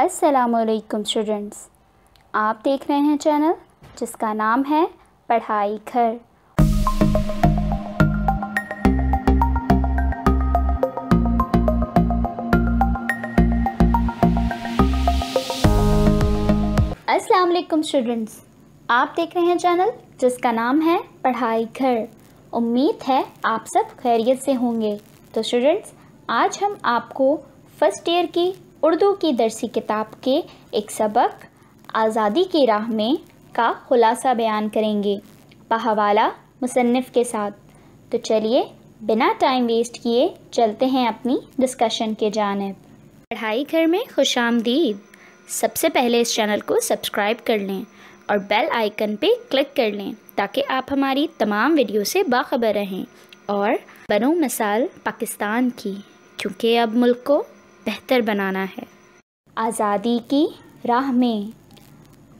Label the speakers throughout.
Speaker 1: असलकम स्टूडेंट्स आप देख रहे हैं चैनल जिसका नाम है पढ़ाई घर असलकम स्टूडेंट्स आप देख रहे हैं चैनल जिसका नाम है पढ़ाई घर उम्मीद है आप सब खैरियत से होंगे तो स्टूडेंट्स आज हम आपको फर्स्ट ईयर की उर्दू की दरसी किताब के एक सबक आज़ादी की राह में का खुलासा बयान करेंगे बहवाला मुसनफ़ के साथ तो चलिए बिना टाइम वेस्ट किए चलते हैं अपनी डिस्कशन के जानब पढ़ाई घर में खुश आमदीद सबसे पहले इस चैनल को सब्सक्राइब कर लें और बेल आइकन पे क्लिक कर लें ताकि आप हमारी तमाम वीडियो से बाखबर रहें और बनो मिसाल पाकिस्तान की क्योंकि अब मुल्क को बेहतर बनाना है आज़ादी की राह में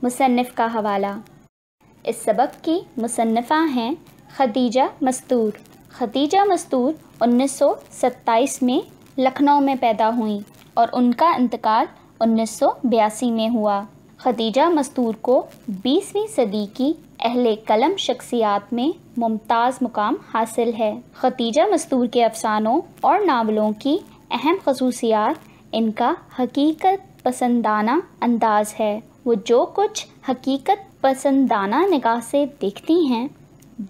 Speaker 1: मुसनफ़ का हवाला इस सबक की मुसनफ़ा हैं खदीजा मस्तूर खदीजा मस्तूर 1927 में लखनऊ में पैदा हुई और उनका इंतकाल 1982 में हुआ खदीजा मस्तूर को 20वीं सदी की अहले कलम शख्सियात में मुमताज़ मुकाम हासिल है खदीजा मस्तूर के अफसानों और नावलों की अहम खसूसियात इनका हकीकत पसंदाना अंदाज है वो जो कुछ हकीकत पसंदाना निगाह से देखती हैं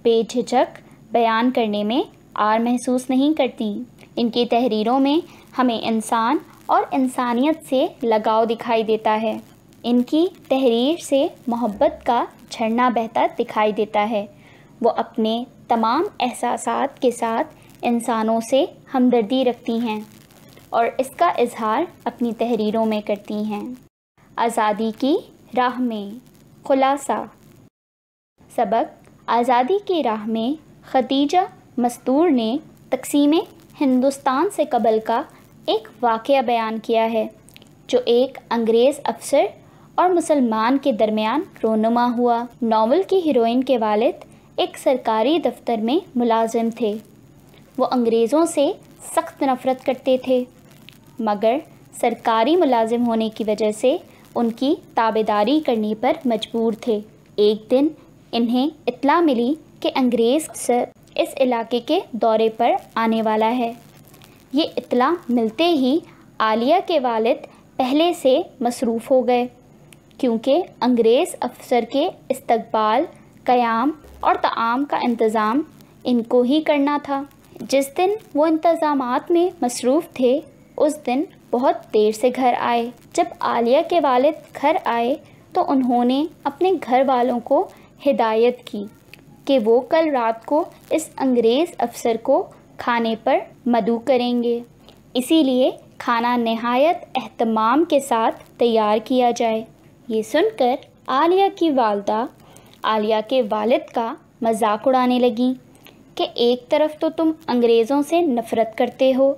Speaker 1: बेझिझक बयान करने में आर महसूस नहीं करती इनकी तहरीरों में हमें इंसान और इंसानियत से लगाव दिखाई देता है इनकी तहरीर से मोहब्बत का झरना बहता दिखाई देता है वो अपने तमाम एहसास के साथ इंसानों से हमदर्दी रखती हैं और इसका इजहार अपनी तहरीरों में करती हैं आज़ादी की राह में खुलासा सबक आज़ादी की राह में खदीजा मस्तूर ने तकसीम हिंदुस्तान से कबल का एक वाक़ बयान किया है जो एक अंग्रेज़ अफसर और मुसलमान के दरमियान रोनुमा हुआ नावल की हीरोइन के वालिद एक सरकारी दफ्तर में मुलाजिम थे वो अंग्रेज़ों से सख्त नफ़रत करते थे मगर सरकारी मुलाजिम होने की वजह से उनकी ताबेदारी करने पर मजबूर थे एक दिन इन्हें इतला मिली कि अंग्रेज़ सर इस इलाके के दौरे पर आने वाला है ये इतला मिलते ही आलिया के वालिद पहले से मसरूफ़ हो गए क्योंकि अंग्रेज़ अफसर के इस्तबाल क़याम और तमाम का इंतज़ाम इनको ही करना था जिस दिन वो इंतज़ाम में मसरूफ़ थे उस दिन बहुत देर से घर आए जब आलिया के वालिद घर आए तो उन्होंने अपने घर वालों को हिदायत की कि वो कल रात को इस अंग्रेज़ अफसर को खाने पर मदु करेंगे इसीलिए खाना नहायत अहतमाम के साथ तैयार किया जाए ये सुनकर आलिया की वालदा आलिया के वालिद का मजाक उड़ाने लगी कि एक तरफ तो तुम अंग्रेज़ों से नफ़रत करते हो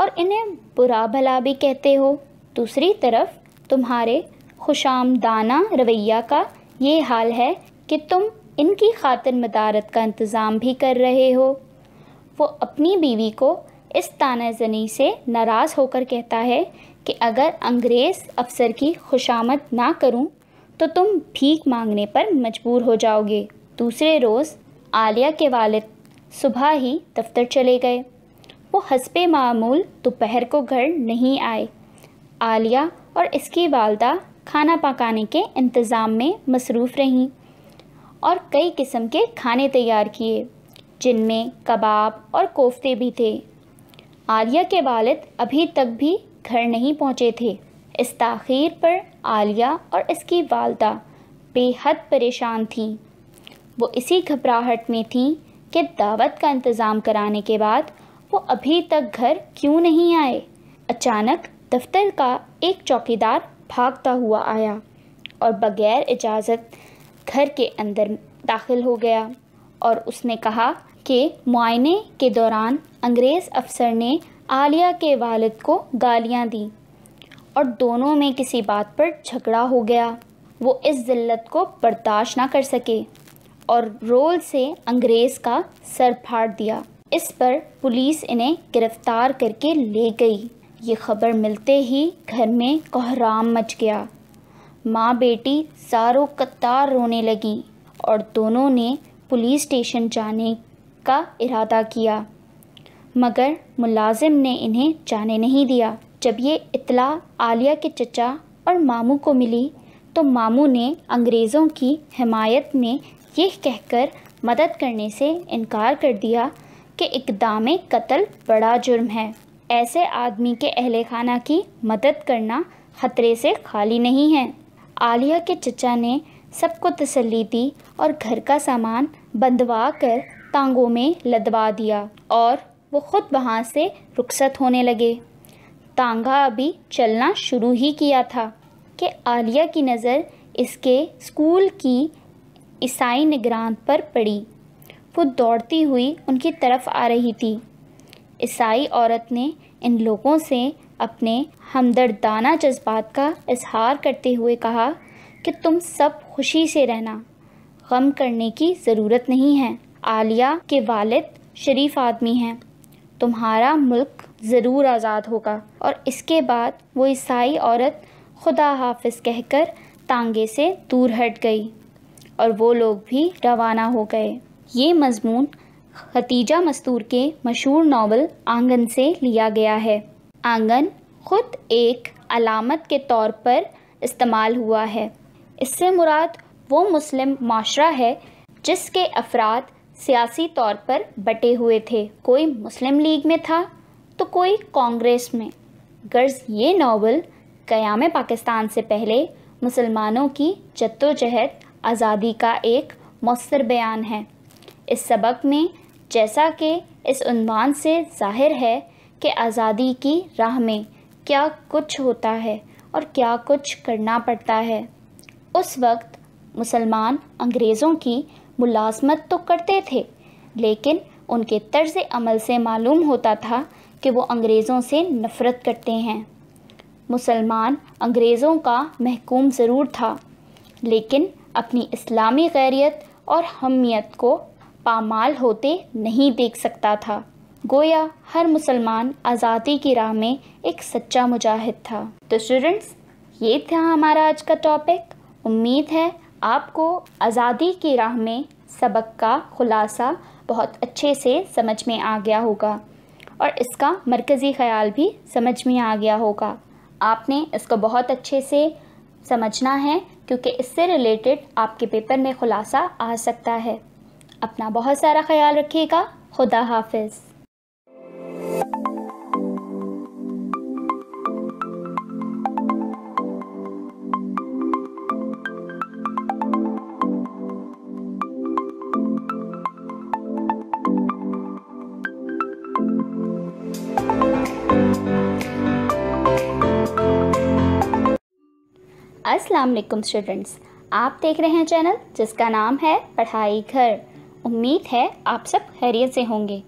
Speaker 1: और इन्हें बुरा भला भी कहते हो दूसरी तरफ तुम्हारे खुशामदाना रवैया का ये हाल है कि तुम इनकी खातिर मदारत का इंतज़ाम भी कर रहे हो वो अपनी बीवी को इस तानाजनी से नाराज़ होकर कहता है कि अगर अंग्रेज़ अफसर की खुशामद ना करूं तो तुम भीख मांगने पर मजबूर हो जाओगे दूसरे रोज़ आलिया के वालिद सुबह ही दफ्तर चले गए वो हसब मामूल दोपहर को घर नहीं आए आलिया और इसकी वालदा खाना पकाने के इंतज़ाम में मसरूफ़ रहीं और कई किस्म के खाने तैयार किए जिनमें कबाब और कोफ्ते भी थे आलिया के वालिद अभी तक भी घर नहीं पहुँचे थे इस तखिर पर आलिया और इसकी वालदा बेहद परेशान थी वो इसी घबराहट में थी कि दावत का इंतज़ाम कराने के बाद वो अभी तक घर क्यों नहीं आए अचानक दफ्तर का एक चौकीदार भागता हुआ आया और बगैर इजाज़त घर के अंदर दाखिल हो गया और उसने कहा कि मुआयने के दौरान अंग्रेज़ अफसर ने आलिया के वालिद को गालियाँ दी और दोनों में किसी बात पर झगड़ा हो गया वो इस जिल्लत को बर्दाश्त ना कर सके और रोल से अंग्रेज़ का सर फाड़ दिया इस पर पुलिस इन्हें गिरफ्तार करके ले गई ये खबर मिलते ही घर में कोहराम मच गया माँ बेटी सारों कतार रोने लगी और दोनों ने पुलिस स्टेशन जाने का इरादा किया मगर मुलाजिम ने इन्हें जाने नहीं दिया जब ये इतला आलिया के चचा और मामू को मिली तो मामू ने अंग्रेज़ों की हमायत में यह कहकर मदद करने से इनकार कर दिया के इकदाम कत्ल बड़ा जुर्म है ऐसे आदमी के अहल खाना की मदद करना ख़तरे से खाली नहीं है आलिया के चचा ने सबको तसल्ली दी और घर का सामान बंधवा कर टांगों में लदवा दिया और वो ख़ुद वहाँ से रुखसत होने लगे तांगा अभी चलना शुरू ही किया था कि आलिया की नज़र इसके स्कूल की ईसाई निगरान पर पड़ी वो दौड़ती हुई उनकी तरफ आ रही थी ईसाई औरत ने इन लोगों से अपने हमदर्दाना जज्बात का इजहार करते हुए कहा कि तुम सब खुशी से रहना गम करने की ज़रूरत नहीं है आलिया के वालिद शरीफ आदमी हैं तुम्हारा मुल्क ज़रूर आज़ाद होगा और इसके बाद वो ईसाई औरत खुदा हाफिज कहकर तांगे से दूर हट गई और वो लोग भी रवाना हो गए ये मजमून खतीजा मस्तूर के मशहूर नावल आंगन से लिया गया है आंगन ख़ुद एक अलामत के तौर पर इस्तेमाल हुआ है इससे मुराद वो मुस्लिम माशरा है जिसके अफराद सियासी तौर पर बटे हुए थे कोई मुस्लिम लीग में था तो कोई कांग्रेस में गर्ज ये नावल क़याम पाकिस्तान से पहले मुसलमानों की जद्दोजहद आज़ादी का एक मौसर बयान है इस सबक में जैसा कि इस उन्वान से जाहिर है कि आज़ादी की राह में क्या कुछ होता है और क्या कुछ करना पड़ता है उस वक्त मुसलमान अंग्रेज़ों की मुलाजमत तो करते थे लेकिन उनके तर्ज अमल से मालूम होता था कि वो अंग्रेज़ों से नफ़रत करते हैं मुसलमान अंग्रेज़ों का महकूम ज़रूर था लेकिन अपनी इस्लामी गैरियत और हमियत को पामाल होते नहीं देख सकता था गोया हर मुसलमान आज़ादी की राह में एक सच्चा मुजाहिद था तो स्टूडेंट्स ये था हमारा आज का टॉपिक उम्मीद है आपको आज़ादी की राह में सबक का खुलासा बहुत अच्छे से समझ में आ गया होगा और इसका मरकज़ी ख्याल भी समझ में आ गया होगा आपने इसको बहुत अच्छे से समझना है क्योंकि इससे रिलेटेड आपके पेपर में खुलासा आ सकता है अपना बहुत सारा ख्याल रखिएगा खुदा हाफिज़ अस्सलाम वालेकुम स्टूडेंट्स आप देख रहे हैं चैनल जिसका नाम है पढ़ाई घर उम्मीद है आप सब खैरियत से होंगे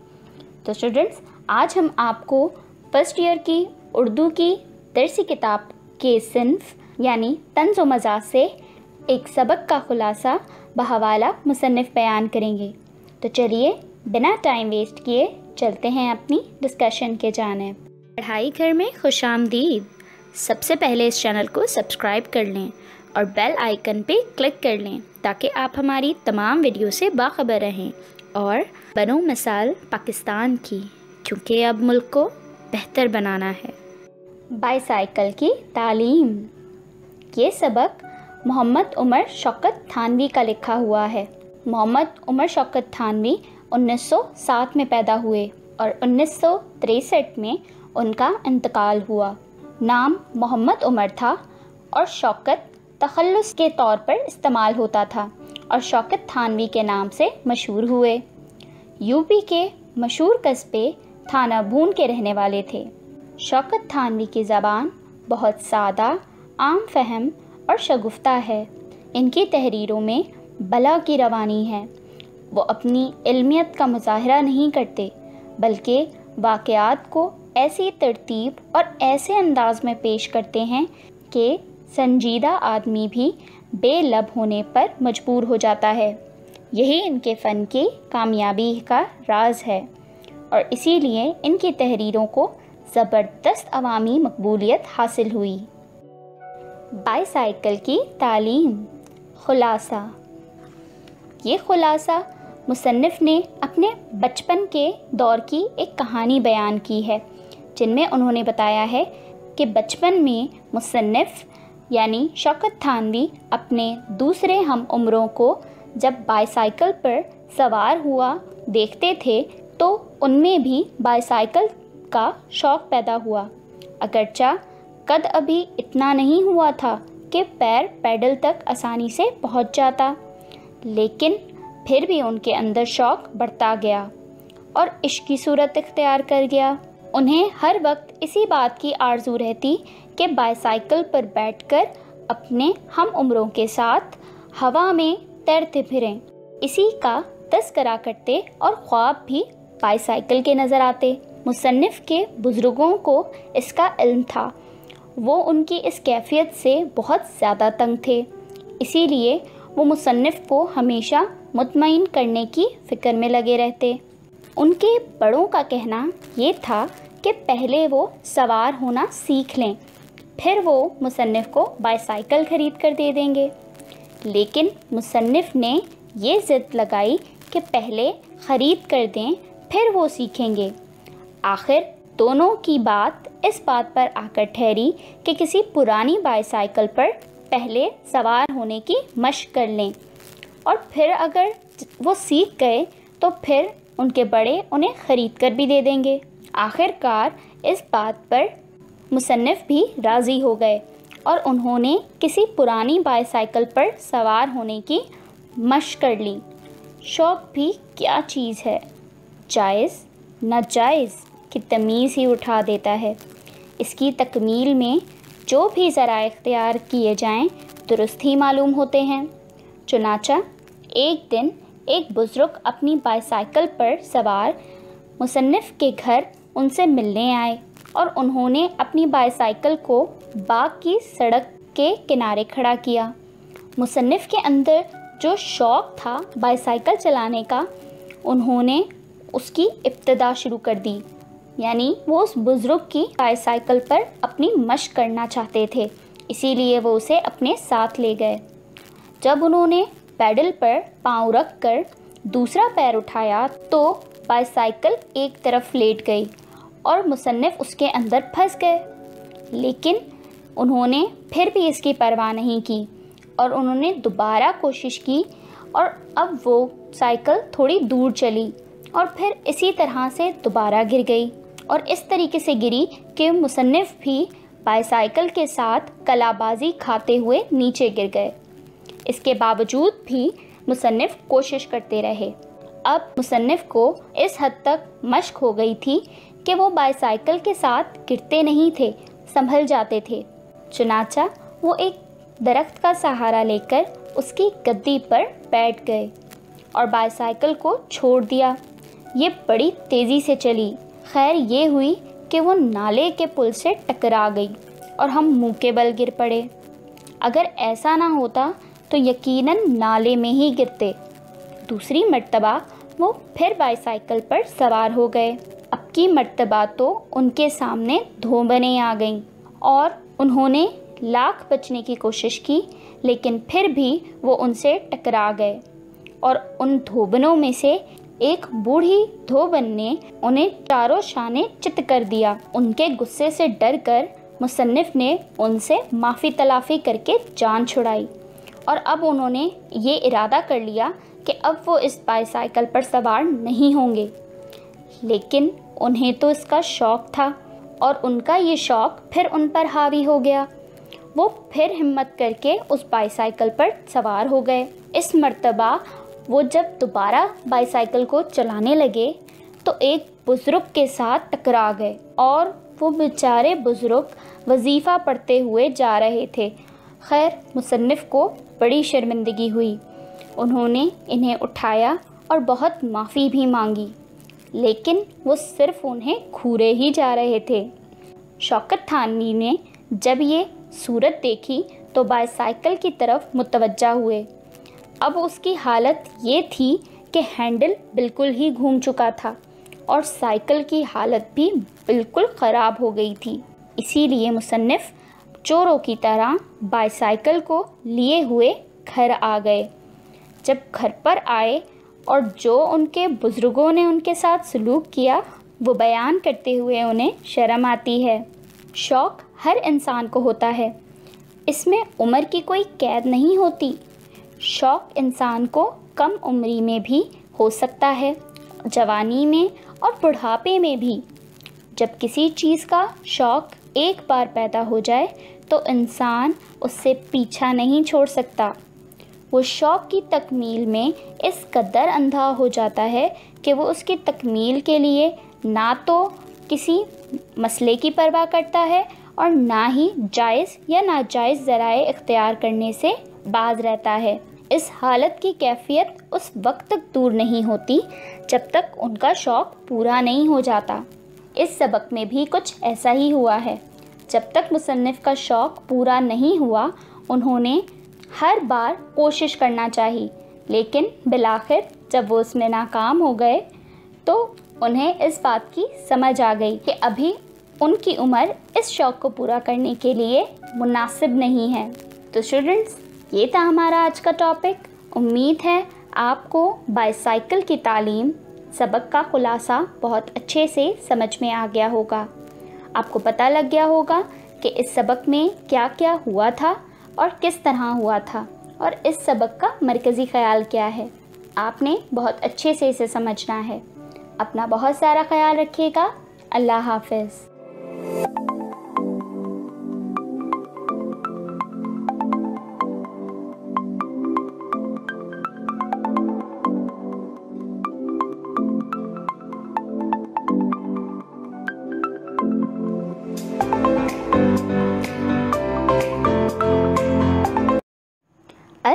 Speaker 1: तो स्टूडेंट्स आज हम आपको फर्स्ट ईयर की उर्दू की दरसी किताब के सिंफ यानी तंज मजाक से एक सबक का खुलासा बहवाला मुसनफ़ बयान करेंगे तो चलिए बिना टाइम वेस्ट किए चलते हैं अपनी डिस्कशन के जाने पढ़ाई घर में खुश आमदीद सबसे पहले इस चैनल को सब्सक्राइब कर लें और बेल आइकन पे क्लिक कर लें ताकि आप हमारी तमाम वीडियो से बाखबर रहें और बनो मिसाल पाकिस्तान की क्योंकि अब मुल्क को बेहतर बनाना है बाईसाइकिल की तालीम ये सबक मोहम्मद उमर शौकत थानवी का लिखा हुआ है मोहम्मद उमर शौकत थानवी 1907 में पैदा हुए और उन्नीस में उनका इंतकाल हुआ नाम मोहम्मद उमर था और शौकत तखलस के तौर पर इस्तेमाल होता था और शौकत थानवी के नाम से मशहूर हुए यूपी के मशहूर कस्बे थाना भून के रहने वाले थे शौकत थानवी की ज़बान बहुत सादा आम फहम और शगुफ्ता है इनकी तहरीरों में बला की रवानी है वो अपनी इल्मियत का मुजाहरा नहीं करते बल्कि वाक़ात को ऐसी तरतीब और ऐसे अंदाज में पेश करते हैं कि संजीदा आदमी भी बेलब होने पर मजबूर हो जाता है यही इनके फ़न की कामयाबी का राज है और इसीलिए इनकी तहरीरों को ज़बरदस्त अवामी मकबूलियत हासिल हुई बाईसाइकिल की तालीम खुलासा ये खुलासा मुसनफ़ ने अपने बचपन के दौर की एक कहानी बयान की है जिनमें उन्होंने बताया है कि बचपन में मुसनफ़ यानी शौकत थानवी अपने दूसरे हम उम्रों को जब बाईसाइकिल पर सवार हुआ देखते थे तो उनमें भी बाईसाइकिल का शौक़ पैदा हुआ अगरचा कद अभी इतना नहीं हुआ था कि पैर पैडल तक आसानी से पहुंच जाता लेकिन फिर भी उनके अंदर शौक़ बढ़ता गया और इश्क की सूरत इख्तियार कर गया उन्हें हर वक्त इसी बात की आरजू रहती के बाईसाइकिल पर बैठकर अपने हम उम्रों के साथ हवा में तैरते फिरें इसी का तस्करा करते और ख्वाब भी बाईसाइकिल के नज़र आते मुसनफ़ के बुज़ुर्गों को इसका इल्म था वो उनकी इस कैफियत से बहुत ज़्यादा तंग थे इसीलिए वो मुसनफ़ को हमेशा मुतमिन करने की फ़िक्र में लगे रहते उनके बड़ों का कहना ये था कि पहले वो सवार होना सीख लें फिर वो मुसनफ़ को बाईसाइकिल ख़रीद कर दे देंगे लेकिन मुसनफ़ ने ये ज़िद लगाई कि पहले ख़रीद कर दें फिर वो सीखेंगे आखिर दोनों की बात इस बात पर आकर ठहरी कि किसी पुरानी बाईसाइकिल पर पहले सवार होने की मशक कर लें और फिर अगर वो सीख गए तो फिर उनके बड़े उन्हें ख़रीद कर भी दे देंगे आखिरकार इस बात पर मुसन्फ़ भी राज़ी हो गए और उन्होंने किसी पुरानी बाईसाइकिल पर सवार होने की मश कर ली शौक भी क्या चीज़ है जायज़ नाजायज़ की तमीज़ ही उठा देता है इसकी तकमील में जो भी ज़रा इख्तियार किए जाएं दुरुस्त ही मालूम होते हैं चुनाचा एक दिन एक बुज़ुर्ग अपनी बाईसाइकिल पर सवार मुसन्फ़ के घर उनसे मिलने आए और उन्होंने अपनी बाईसाइकिल को बाग की सड़क के किनारे खड़ा किया मुसनफ़ के अंदर जो शौक़ था बाईसाइकिल चलाने का उन्होंने उसकी इब्तदा शुरू कर दी यानी वो उस बुज़ुर्ग की बाईसाइकिल पर अपनी मश करना चाहते थे इसीलिए वो उसे अपने साथ ले गए जब उन्होंने पैडल पर पाँव रख कर दूसरा पैर उठाया तो बाईसाइकिल एक तरफ लेट गई और मुसनफ़ उसके अंदर फंस गए लेकिन उन्होंने फिर भी इसकी परवाह नहीं की और उन्होंने दोबारा कोशिश की और अब वो साइकिल थोड़ी दूर चली और फिर इसी तरह से दोबारा गिर गई और इस तरीके से गिरी कि मुसनफ़ भी बाईसाइकिल के साथ कलाबाजी खाते हुए नीचे गिर गए इसके बावजूद भी मुसनफ़ कोशिश करते रहे अब मुसनफ़ को इस हद तक मश्क हो गई थी कि वो बाईसाइकिल के साथ गिरते नहीं थे संभल जाते थे चुनाचा वो एक दरख्त का सहारा लेकर उसकी गद्दी पर बैठ गए और बाईसाइकिल को छोड़ दिया ये बड़ी तेज़ी से चली खैर ये हुई कि वो नाले के पुल से टकरा गई और हम मुँह के बल गिर पड़े अगर ऐसा ना होता तो यकीनन नाले में ही गिरते दूसरी मरतबा वो फिर बाईसाइकिल पर सवार हो गए की मर्तबा तो उनके सामने धोबने आ गईं और उन्होंने लाख बचने की कोशिश की लेकिन फिर भी वो उनसे टकरा गए और उन धोबनों में से एक बूढ़ी धोबन ने उन्हें चारों शाने चित कर दिया उनके गुस्से से डर कर मुसन्फ़ ने उनसे माफ़ी तलाफ़ी करके जान छुड़ाई और अब उन्होंने ये इरादा कर लिया कि अब वो इस बाईसाइकिल पर सवार नहीं होंगे लेकिन उन्हें तो इसका शौक़ था और उनका ये शौक़ फिर उन पर हावी हो गया वो फिर हिम्मत करके उस बाईसाइकिल पर सवार हो गए इस मर्तबा वो जब दोबारा बाईसाइकिल को चलाने लगे तो एक बुज़ुर्ग के साथ टकरा गए और वो बेचारे बुज़ुर्ग वजीफ़ा पढ़ते हुए जा रहे थे खैर मुसनफ़ को बड़ी शर्मिंदगी हुई उन्होंने इन्हें उठाया और बहुत माफ़ी भी मांगी लेकिन वो सिर्फ उन्हें घूरे ही जा रहे थे शौकत थानवी ने जब ये सूरत देखी तो बाईसाइकिल की तरफ मुतवजा हुए अब उसकी हालत ये थी कि हैंडल बिल्कुल ही घूम चुका था और साइकिल की हालत भी बिल्कुल ख़राब हो गई थी इसीलिए मुसनफ़ चोरों की तरह बाईसाइकिल को लिए हुए घर आ गए जब घर पर आए और जो उनके बुज़ुर्गों ने उनके साथ सलूक किया वो बयान करते हुए उन्हें शर्म आती है शौक़ हर इंसान को होता है इसमें उम्र की कोई कैद नहीं होती शौक़ इंसान को कम उम्री में भी हो सकता है जवानी में और बुढ़ापे में भी जब किसी चीज़ का शौक़ एक बार पैदा हो जाए तो इंसान उससे पीछा नहीं छोड़ सकता वो शौक़ की तकमील में इस कदर अंधा हो जाता है कि वो उसकी तकमील के लिए ना तो किसी मसले की परवाह करता है और ना ही जायज़ या नाजायज़ ज़राए इख्तियार करने से बाज रहता है इस हालत की कैफियत उस वक्त तक दूर नहीं होती जब तक उनका शौक़ पूरा नहीं हो जाता इस सबक में भी कुछ ऐसा ही हुआ है जब तक मुसनफ़ का शौक़ पूरा नहीं हुआ उन्होंने हर बार कोशिश करना चाहिए लेकिन बिलाखिर जब वो उसमें नाकाम हो गए तो उन्हें इस बात की समझ आ गई कि अभी उनकी उम्र इस शौक़ को पूरा करने के लिए मुनासिब नहीं है तो स्टूडेंट्स ये था हमारा आज का टॉपिक उम्मीद है आपको बाईसाइकिल की तालीम सबक का खुलासा बहुत अच्छे से समझ में आ गया होगा आपको पता लग गया होगा कि इस सबक में क्या क्या हुआ था और किस तरह हुआ था और इस सबक का मरकज़ी ख्याल क्या है आपने बहुत अच्छे से इसे समझना है अपना बहुत सारा ख्याल रखिएगा अल्लाह हाफिज़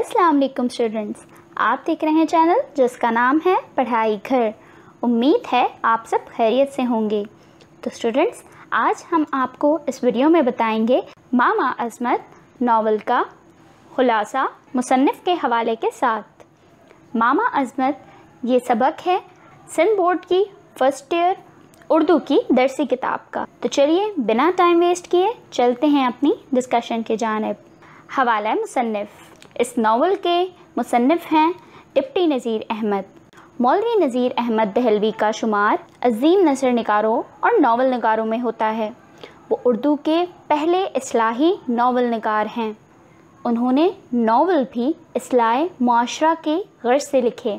Speaker 1: अस्सलाम वालेकुम स्टूडेंट्स आप देख रहे हैं चैनल जिसका नाम है पढ़ाई घर उम्मीद है आप सब खैरियत से होंगे तो स्टूडेंट्स आज हम आपको इस वीडियो में बताएंगे मामा अजमत नावल का खुलासा मुसनफ़ के हवाले के साथ मामा अजमत ये सबक है सिंध बोर्ड की फ़र्स्ट ईयर उर्दू की दरसी किताब का तो चलिए बिना टाइम वेस्ट किए चलते हैं अपनी डिस्कशन के जानब हवाला मुसनफ़ इस नावल के मुसनफ़ हैं डिप्टी नज़ीर अहमद मौलवी नज़ीर अहमद दहलवी का शुमार अजीम नसर नगारों और नावल नगारों में होता है वो उर्दू के पहले असलाही नावल नगार हैं उन्होंने नावल भी असलाह माशरा के गर्ज से लिखे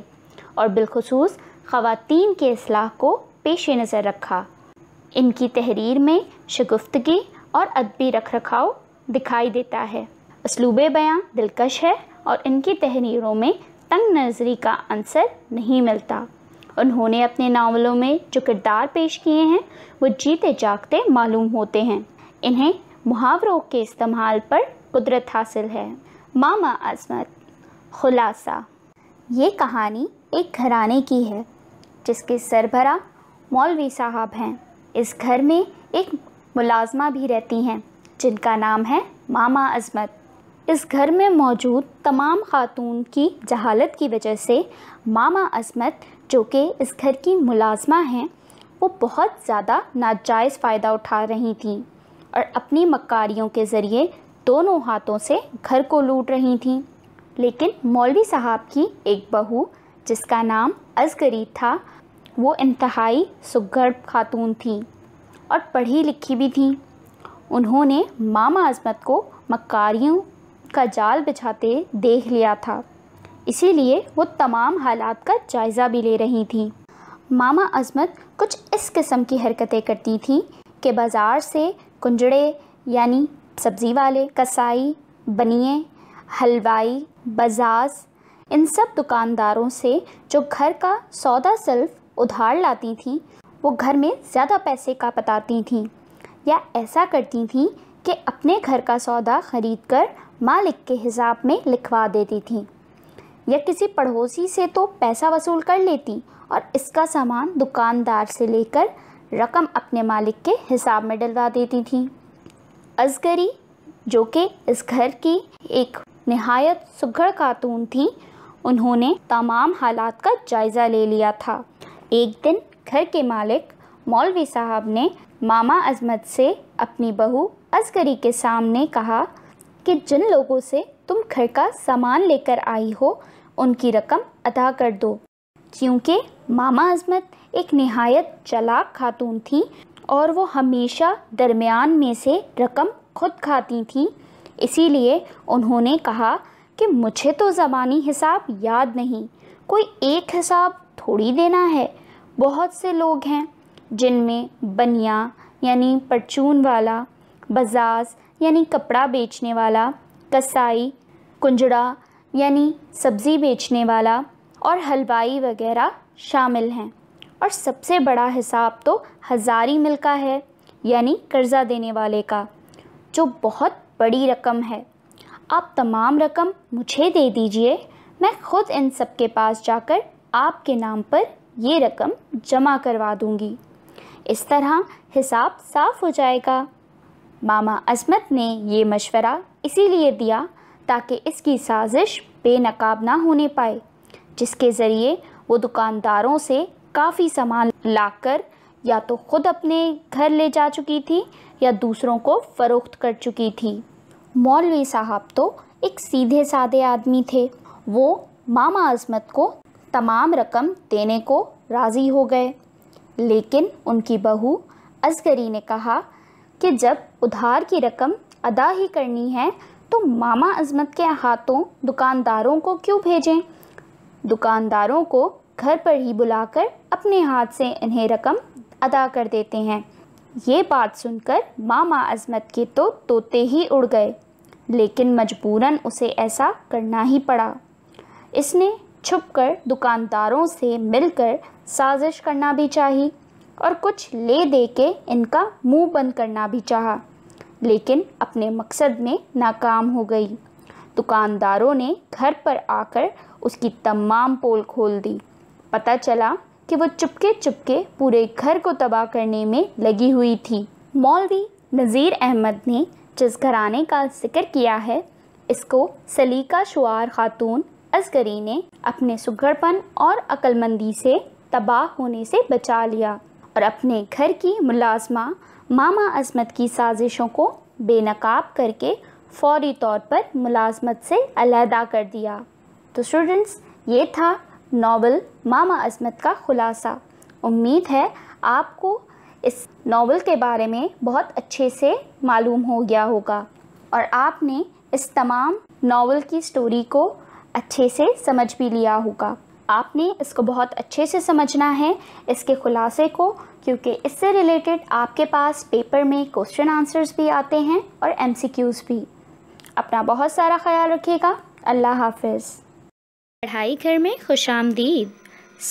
Speaker 1: और बिलखसूस खातन के असलाह को पेश नज़र रखा इनकी तहरीर में शगुफ्तगी और अदबी रख रखाव दिखाई देता है इसलूब बयाँ दिलकश है और इनकी तहरीरों में तंग नजरी का अंसर नहीं मिलता उन्होंने अपने नावलों में जो किरदार पेश किए हैं वो जीते जागते मालूम होते हैं इन्हें मुहावरों के इस्तेमाल पर कुदरत हासिल है मामा आजमत खुलासा ये कहानी एक घराने की है जिसके सरबरा मौलवी साहब हैं इस घर में एक मुलाजमा भी रहती हैं जिनका नाम है मामा अजमत इस घर में मौजूद तमाम खातून की जहालत की वजह से मामा असमत जो कि इस घर की मुलाजमा हैं वो बहुत ज़्यादा नाजायज़ फ़ायदा उठा रही थीं और अपनी मक्कारियों के ज़रिए दोनों हाथों से घर को लूट रही थीं लेकिन मौलवी साहब की एक बहू जिसका नाम असगरी था वो इंतहाई सुगर्भ खातून थी और पढ़ी लिखी भी थी उन्होंने मामा अजमत को मक्कारियों का जाल बिछाते देख लिया था इसीलिए वो तमाम हालात का जायज़ा भी ले रही थी मामा अजमत कुछ इस किस्म की हरकतें करती थी कि बाज़ार से कुंजड़े यानी सब्ज़ी वाले कसाई बनिए हलवाई बजाज इन सब दुकानदारों से जो घर का सौदा सल्फ उधार लाती थी वो घर में ज़्यादा पैसे का बताती थी या ऐसा करती थीं कि अपने घर का सौदा ख़रीद कर मालिक के हिसाब में लिखवा देती थी या किसी पड़ोसी से तो पैसा वसूल कर लेती और इसका सामान दुकानदार से लेकर रकम अपने मालिक के हिसाब में डलवा देती थी असगरी जो कि इस घर की एक नहायत सुघड़ खातून थी उन्होंने तमाम हालात का जायज़ा ले लिया था एक दिन घर के मालिक मौलवी साहब ने मामा अजमत से अपनी बहू असगरी के सामने कहा कि जिन लोगों से तुम घर का सामान लेकर आई हो उनकी रकम अदा कर दो क्योंकि मामा अजमत एक नहायत चलाक खातून थी और वो हमेशा दरमियान में से रकम खुद खाती थी इसीलिए उन्होंने कहा कि मुझे तो ज़बानी हिसाब याद नहीं कोई एक हिसाब थोड़ी देना है बहुत से लोग हैं जिनमें बनिया यानी परचून वाला बजाज यानी कपड़ा बेचने वाला कसाई कुंजड़ा यानी सब्ज़ी बेचने वाला और हलवाई वगैरह शामिल हैं और सबसे बड़ा हिसाब तो हज़ारी मिल का है यानी कर्ज़ा देने वाले का जो बहुत बड़ी रकम है आप तमाम रकम मुझे दे दीजिए मैं ख़ुद इन सब के पास जाकर आपके नाम पर ये रकम जमा करवा दूँगी इस तरह हिसाब साफ हो जाएगा मामा अजमत ने ये मशवरा इसीलिए दिया ताकि इसकी साजिश बेनकाब ना होने पाए जिसके ज़रिए वो दुकानदारों से काफ़ी सामान लाकर या तो ख़ुद अपने घर ले जा चुकी थी या दूसरों को फ़रोख्त कर चुकी थी मौलवी साहब तो एक सीधे साधे आदमी थे वो मामा अजमत को तमाम रकम देने को राज़ी हो गए लेकिन उनकी बहू असगरी ने कहा कि जब उधार की रकम अदा ही करनी है तो मामा अजमत के हाथों दुकानदारों को क्यों भेजें दुकानदारों को घर पर ही बुलाकर अपने हाथ से इन्हें रकम अदा कर देते हैं ये बात सुनकर मामा अजमत के तो तोते ही उड़ गए लेकिन मजबूरन उसे ऐसा करना ही पड़ा इसने छुपकर दुकानदारों से मिलकर साजिश करना भी चाहिए और कुछ ले दे के इनका मुंह बंद करना भी चाहा लेकिन अपने मकसद में नाकाम हो गई दुकानदारों ने घर पर आकर उसकी तमाम पोल खोल दी पता चला कि वो चुपके चुपके पूरे घर को तबाह करने में लगी हुई थी मौलवी नज़ीर अहमद ने जिस घराने का जिक्र किया है इसको सलीका शुआर खातून असगरी ने अपने सुघड़पन और अक्लमंदी से तबाह होने से बचा लिया और अपने घर की मुलाजमा मामा अजमत की साजिशों को बेनकाब करके फौरी तौर पर मुलाजमत से अलहदा कर दिया तो स्टूडेंट्स ये था नावल मामा अजमत का ख़ुलासा उम्मीद है आपको इस नावल के बारे में बहुत अच्छे से मालूम हो गया होगा और आपने इस तमाम नावल की स्टोरी को अच्छे से समझ भी लिया होगा आपने इसको बहुत अच्छे से समझना है इसके खुलासे को क्योंकि इससे रिलेटेड आपके पास पेपर में क्वेश्चन आंसर्स भी आते हैं और एम भी अपना बहुत सारा ख्याल रखिएगा अल्लाह हाफिज़ पढ़ाई घर में खुश आमदीद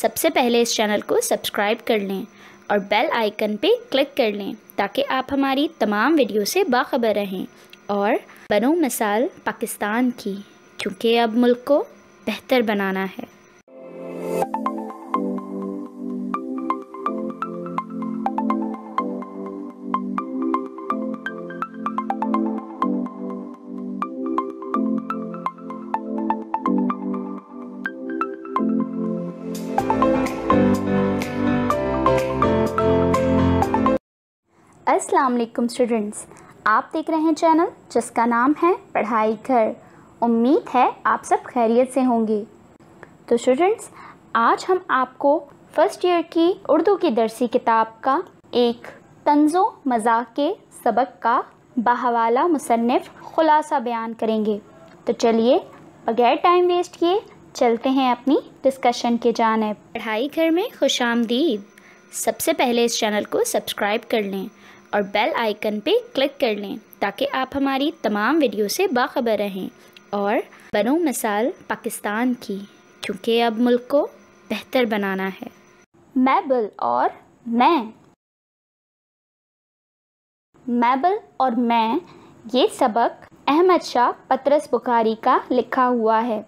Speaker 1: सबसे पहले इस चैनल को सब्सक्राइब कर लें और बेल आइकन पे क्लिक कर लें ताकि आप हमारी तमाम वीडियो से बाखबर रहें और बनो मिसाल पाकिस्तान की क्योंकि अब मुल्क को बेहतर बनाना है असलम स्टूडेंट्स आप देख रहे हैं चैनल जिसका नाम है पढ़ाई घर उम्मीद है आप सब खैरियत से होंगे तो स्टूडेंट्स आज हम आपको फर्स्ट ईयर की उर्दू की दरसी किताब का एक तंजो मजाक के सबक का बहवाला मुसनफ़ ख़ुलासा बयान करेंगे तो चलिए बगैर टाइम वेस्ट किए चलते हैं अपनी डिस्कशन के जानब पढ़ाई घर में खुश आमदीद सबसे पहले इस चैनल को सब्सक्राइब कर लें और बेल आइकन पे क्लिक कर लें ताकि आप हमारी तमाम वीडियो से बाखबर रहें और बनो मिसाल पाकिस्तान की क्योंकि अब मुल्क को बेहतर बनाना है मैबल और मैं मैबल और मैं ये सबक अहमद शाह पत्रस बुखारी का लिखा हुआ है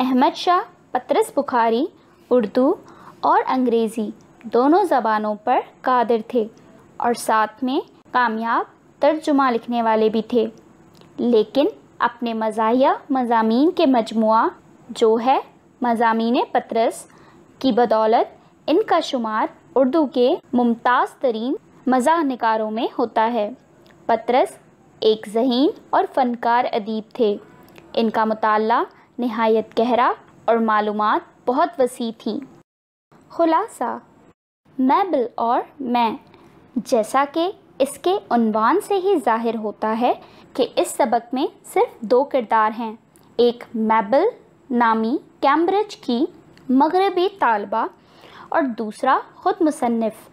Speaker 1: अहमद शाह पत्रस बुखारी उर्दू और अंग्रेज़ी दोनों ज़बानों पर कादिर थे और साथ में कामयाब तर्जुमा लिखने वाले भी थे लेकिन अपने मजा मजामी के मजमु जो है मजामी पत्रस की बदौलत इनका शुमार उर्दू के मुमताज़ तरीन मजा नकारों में होता है पत्रस एक जहीन और फ़नकार अदीब थे इनका मताल नहायत गहरा और मालूम बहुत वसी थी खुलासा मैबल और मैं जैसा कि इसके उनवान से ही जाहिर होता है कि इस सबक में सिर्फ दो किरदार हैं एक मैबल नामी कैम्ब्रिज की मगरबी तालबा और दूसरा ख़ुद मुसनफ़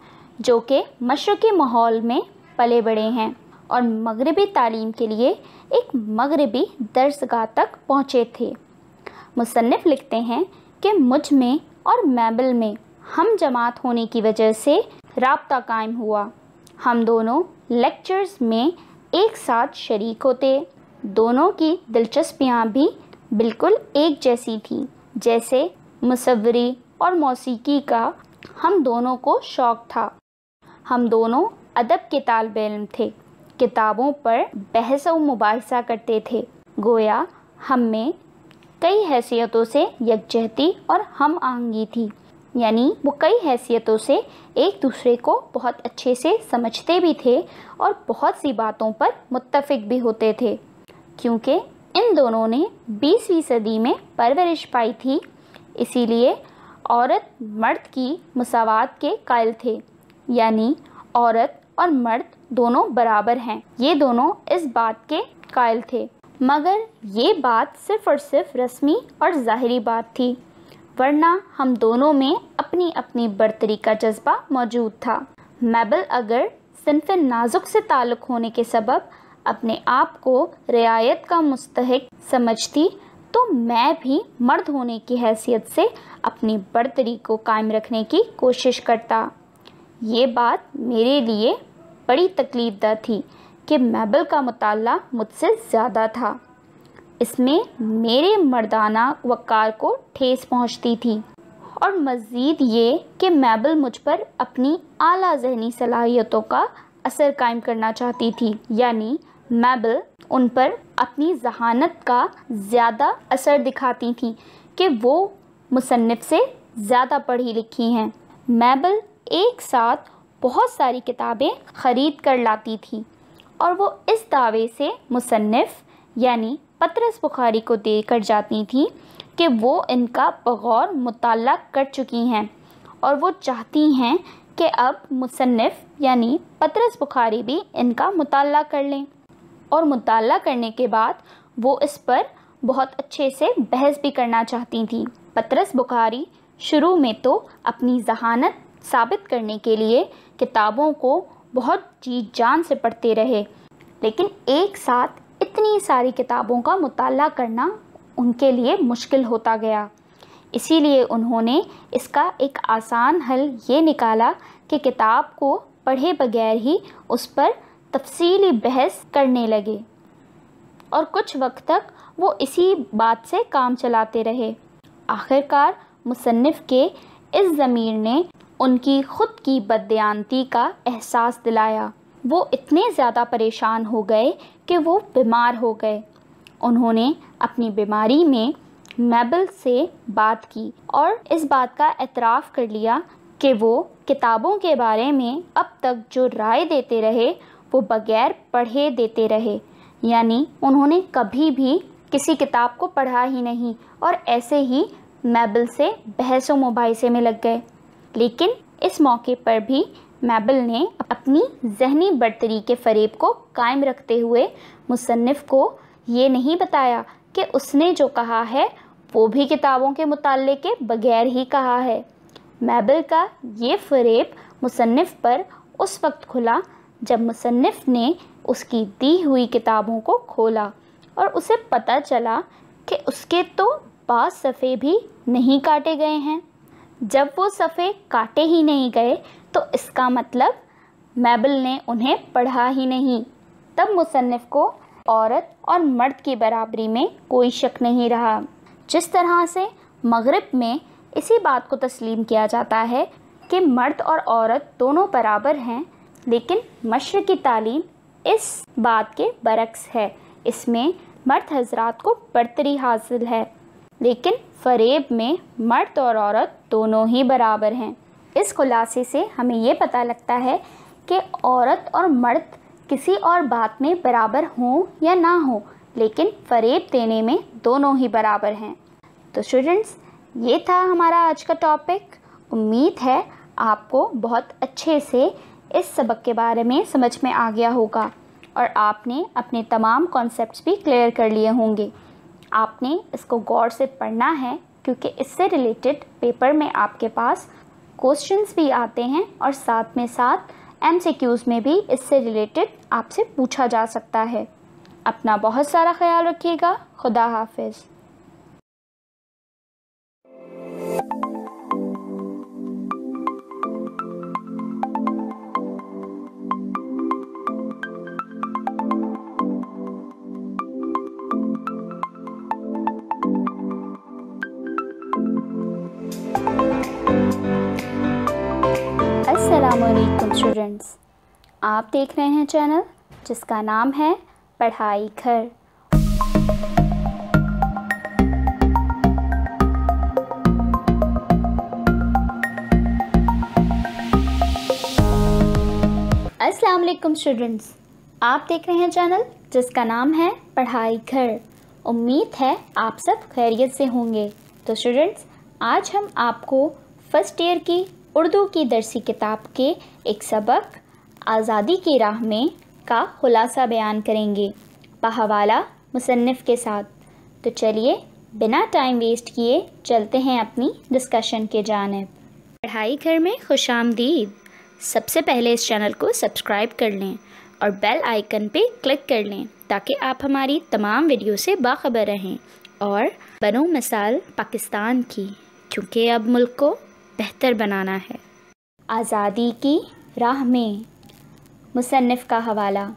Speaker 1: जो कि मशरक़ी माहौल में पले बड़े हैं और मगरबी तालीम के लिए एक मगरबी दर्जगा तक पहुँचे थे मुसनफ़ लिखते हैं कि मुझ में और मैबल में हम जमात होने की वजह से रबता कायम हुआ हम दोनों लेक्चर्स में एक साथ शरीक होते दोनों की दिलचस्पियाँ भी बिल्कुल एक जैसी थी जैसे मसवरी और मौसीकी का हम दोनों को शौक़ था हम दोनों अदब के तालब इलम थे किताबों पर बहस व मुबासा करते थे गोया हम में कई हैसियतों से यकजहती और हम आहंगी थी यानी वो कई हैसियतों से एक दूसरे को बहुत अच्छे से समझते भी थे और बहुत सी बातों पर मुत्तफिक भी होते थे क्योंकि इन दोनों ने 20वीं सदी में परवरिश पाई थी इसीलिए औरत मर्द की मसावत के कायल थे यानी औरत और मर्द दोनों बराबर हैं ये दोनों इस बात के कायल थे मगर ये बात सिर्फ़ और सिर्फ रस्मी और ज़ाहरी बात थी वरना हम दोनों में अपनी अपनी बर्तरी का जज्बा मौजूद था मैबल अगर सिनफ नाजुक से ताल्लुक़ होने के सबब अपने आप को रियायत का मुस्तक समझती तो मैं भी मर्द होने की हैसियत से अपनी बढ़तरी को कायम रखने की कोशिश करता ये बात मेरे लिए बड़ी तकलीफ दह थी कि मैबल का मुताला मुझसे ज़्यादा था इसमें मेरे मर्दाना वक़ार को ठेस पहुंचती थी और मज़ीद ये कि मैबल मुझ पर अपनी आला जहनी सलाहियतों का असर कायम करना चाहती थी यानी मैबल उन पर अपनी जहानत का ज़्यादा असर दिखाती थी कि वो मुसनफ़ से ज़्यादा पढ़ी लिखी हैं मैबल एक साथ बहुत सारी किताबें ख़रीद कर लाती थी और वो इस दावे से मुसनफ़ यानी पतरस बुखारी को देकर जाती थी कि वो इनका बगौर मुताल कर चुकी हैं और वो चाहती हैं कि अब मुसनफ़ यानी पतरस बुखारी भी इनका मुताल कर लें और मुताल करने के बाद वो इस पर बहुत अच्छे से बहस भी करना चाहती थी पतरस बुखारी शुरू में तो अपनी जहानत साबित करने के लिए किताबों को बहुत जी जान से पढ़ते रहे लेकिन एक साथ इतनी सारी किताबों का मुताल करना उनके लिए मुश्किल होता गया इसीलिए उन्होंने इसका एक आसान हल ये निकाला कि किताब को पढ़े बगैर ही उस पर तफसीली बहस करने लगे और कुछ वक्त तक वो इसी बात से काम चलाते रहे आखिरकार मुसनफ़ के इस ज़मीर ने उनकी ख़ुद की बदयानती का एहसास दिलाया वो इतने ज़्यादा परेशान हो गए कि वो बीमार हो गए उन्होंने अपनी बीमारी में मैबल से बात की और इस बात का एतराफ़ कर लिया कि वो किताबों के बारे में अब तक जो राय देते रहे वो बगैर पढ़े देते रहे यानी उन्होंने कभी भी किसी किताब को पढ़ा ही नहीं और ऐसे ही मैबल से बहसों मुबाइसे में लग गए लेकिन इस मौके पर भी मैबल ने अपनी जहनी बढ़तरी के फरेब को कायम रखते हुए मुसनफ़ को ये नहीं बताया कि उसने जो कहा है वो भी किताबों के मुताले के बगैर ही कहा है मैबल का ये फरेब मुसनफ़ पर उस वक्त खुला जब मुसनफ़ ने उसकी दी हुई किताबों को खोला और उसे पता चला कि उसके तो बाद सफ़े भी नहीं काटे गए हैं जब वो सफ़े काटे ही नहीं गए तो इसका मतलब मैबल ने उन्हें पढ़ा ही नहीं तब मुसनफ़ को औरत और मर्द की बराबरी में कोई शक नहीं रहा जिस तरह से मगरब में इसी बात को तस्लीम किया जाता है कि मर्द और औरत दोनों बराबर हैं लेकिन मशर की तालीम इस बात के बरक्स है इसमें मर्द हजरात को बढ़तरी हासिल है लेकिन फरेब में मर्द और औरत दोनों ही बराबर हैं इस खुलासे से हमें ये पता लगता है कि औरत और मर्द किसी और बात में बराबर हों या ना हो लेकिन फरेब देने में दोनों ही बराबर हैं तो स्टूडेंट्स ये था हमारा आज का टॉपिक उम्मीद है आपको बहुत अच्छे से इस सबक के बारे में समझ में आ गया होगा और आपने अपने तमाम कॉन्सेप्ट्स भी क्लियर कर लिए होंगे आपने इसको गौर से पढ़ना है क्योंकि इससे रिलेटेड पेपर में आपके पास क्वेश्चंस भी आते हैं और साथ में साथ एम में भी इससे रिलेटेड आपसे पूछा जा सकता है अपना बहुत सारा ख्याल रखिएगा खुदा हाफिज़ अस्सलाम स्टूडेंट्स आप देख रहे हैं चैनल जिसका नाम है पढ़ाई घर असलकम स्टूडेंट्स आप देख रहे हैं चैनल जिसका नाम है पढ़ाई घर उम्मीद है आप सब खैरियत से होंगे तो स्टूडेंट्स आज हम आपको फर्स्ट ईयर की उर्दू की दरसी किताब के एक सबक आज़ादी की राह में का खुलासा बयान करेंगे बहवाला मुसनफ़ के साथ तो चलिए बिना टाइम वेस्ट किए चलते हैं अपनी डिस्कशन के जानब पढ़ाई घर में खुश आमदीद सबसे पहले इस चैनल को सब्सक्राइब कर लें और बेल आइकन पे क्लिक कर लें ताकि आप हमारी तमाम वीडियो से बाखबर रहें और बनो मिसाल पाकिस्तान की क्योंकि अब मुल्क को बेहतर बनाना है आज़ादी की राह में मुसनफ़ का हवाला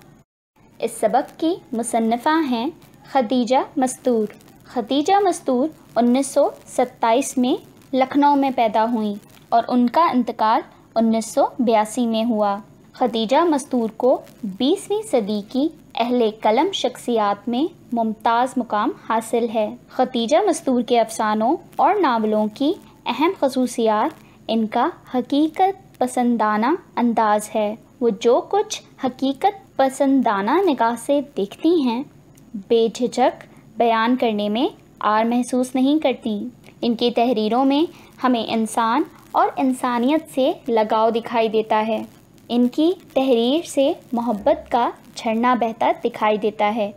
Speaker 1: इस सबक की मुसनफ़ा हैं खदीजा मस्तूर खदीजा मस्तूर 1927 में लखनऊ में पैदा हुई और उनका इंतकाल 1982 में हुआ खदीजा मस्तूर को 20वीं सदी की अहले कलम शख्सियात में मुमताज़ मुकाम हासिल है खदीजा मस्तूर के अफसानों और नावलों की अहम खसूसियात इनका हकीकत पसंदाना अंदाज है वो जो कुछ हकीकत पसंदाना निगाह से देखती हैं बेझिझक बयान करने में आर महसूस नहीं करती इनकी तहरीरों में हमें इंसान और इंसानियत से लगाव दिखाई देता है इनकी तहरीर से मोहब्बत का झरना बहता दिखाई देता है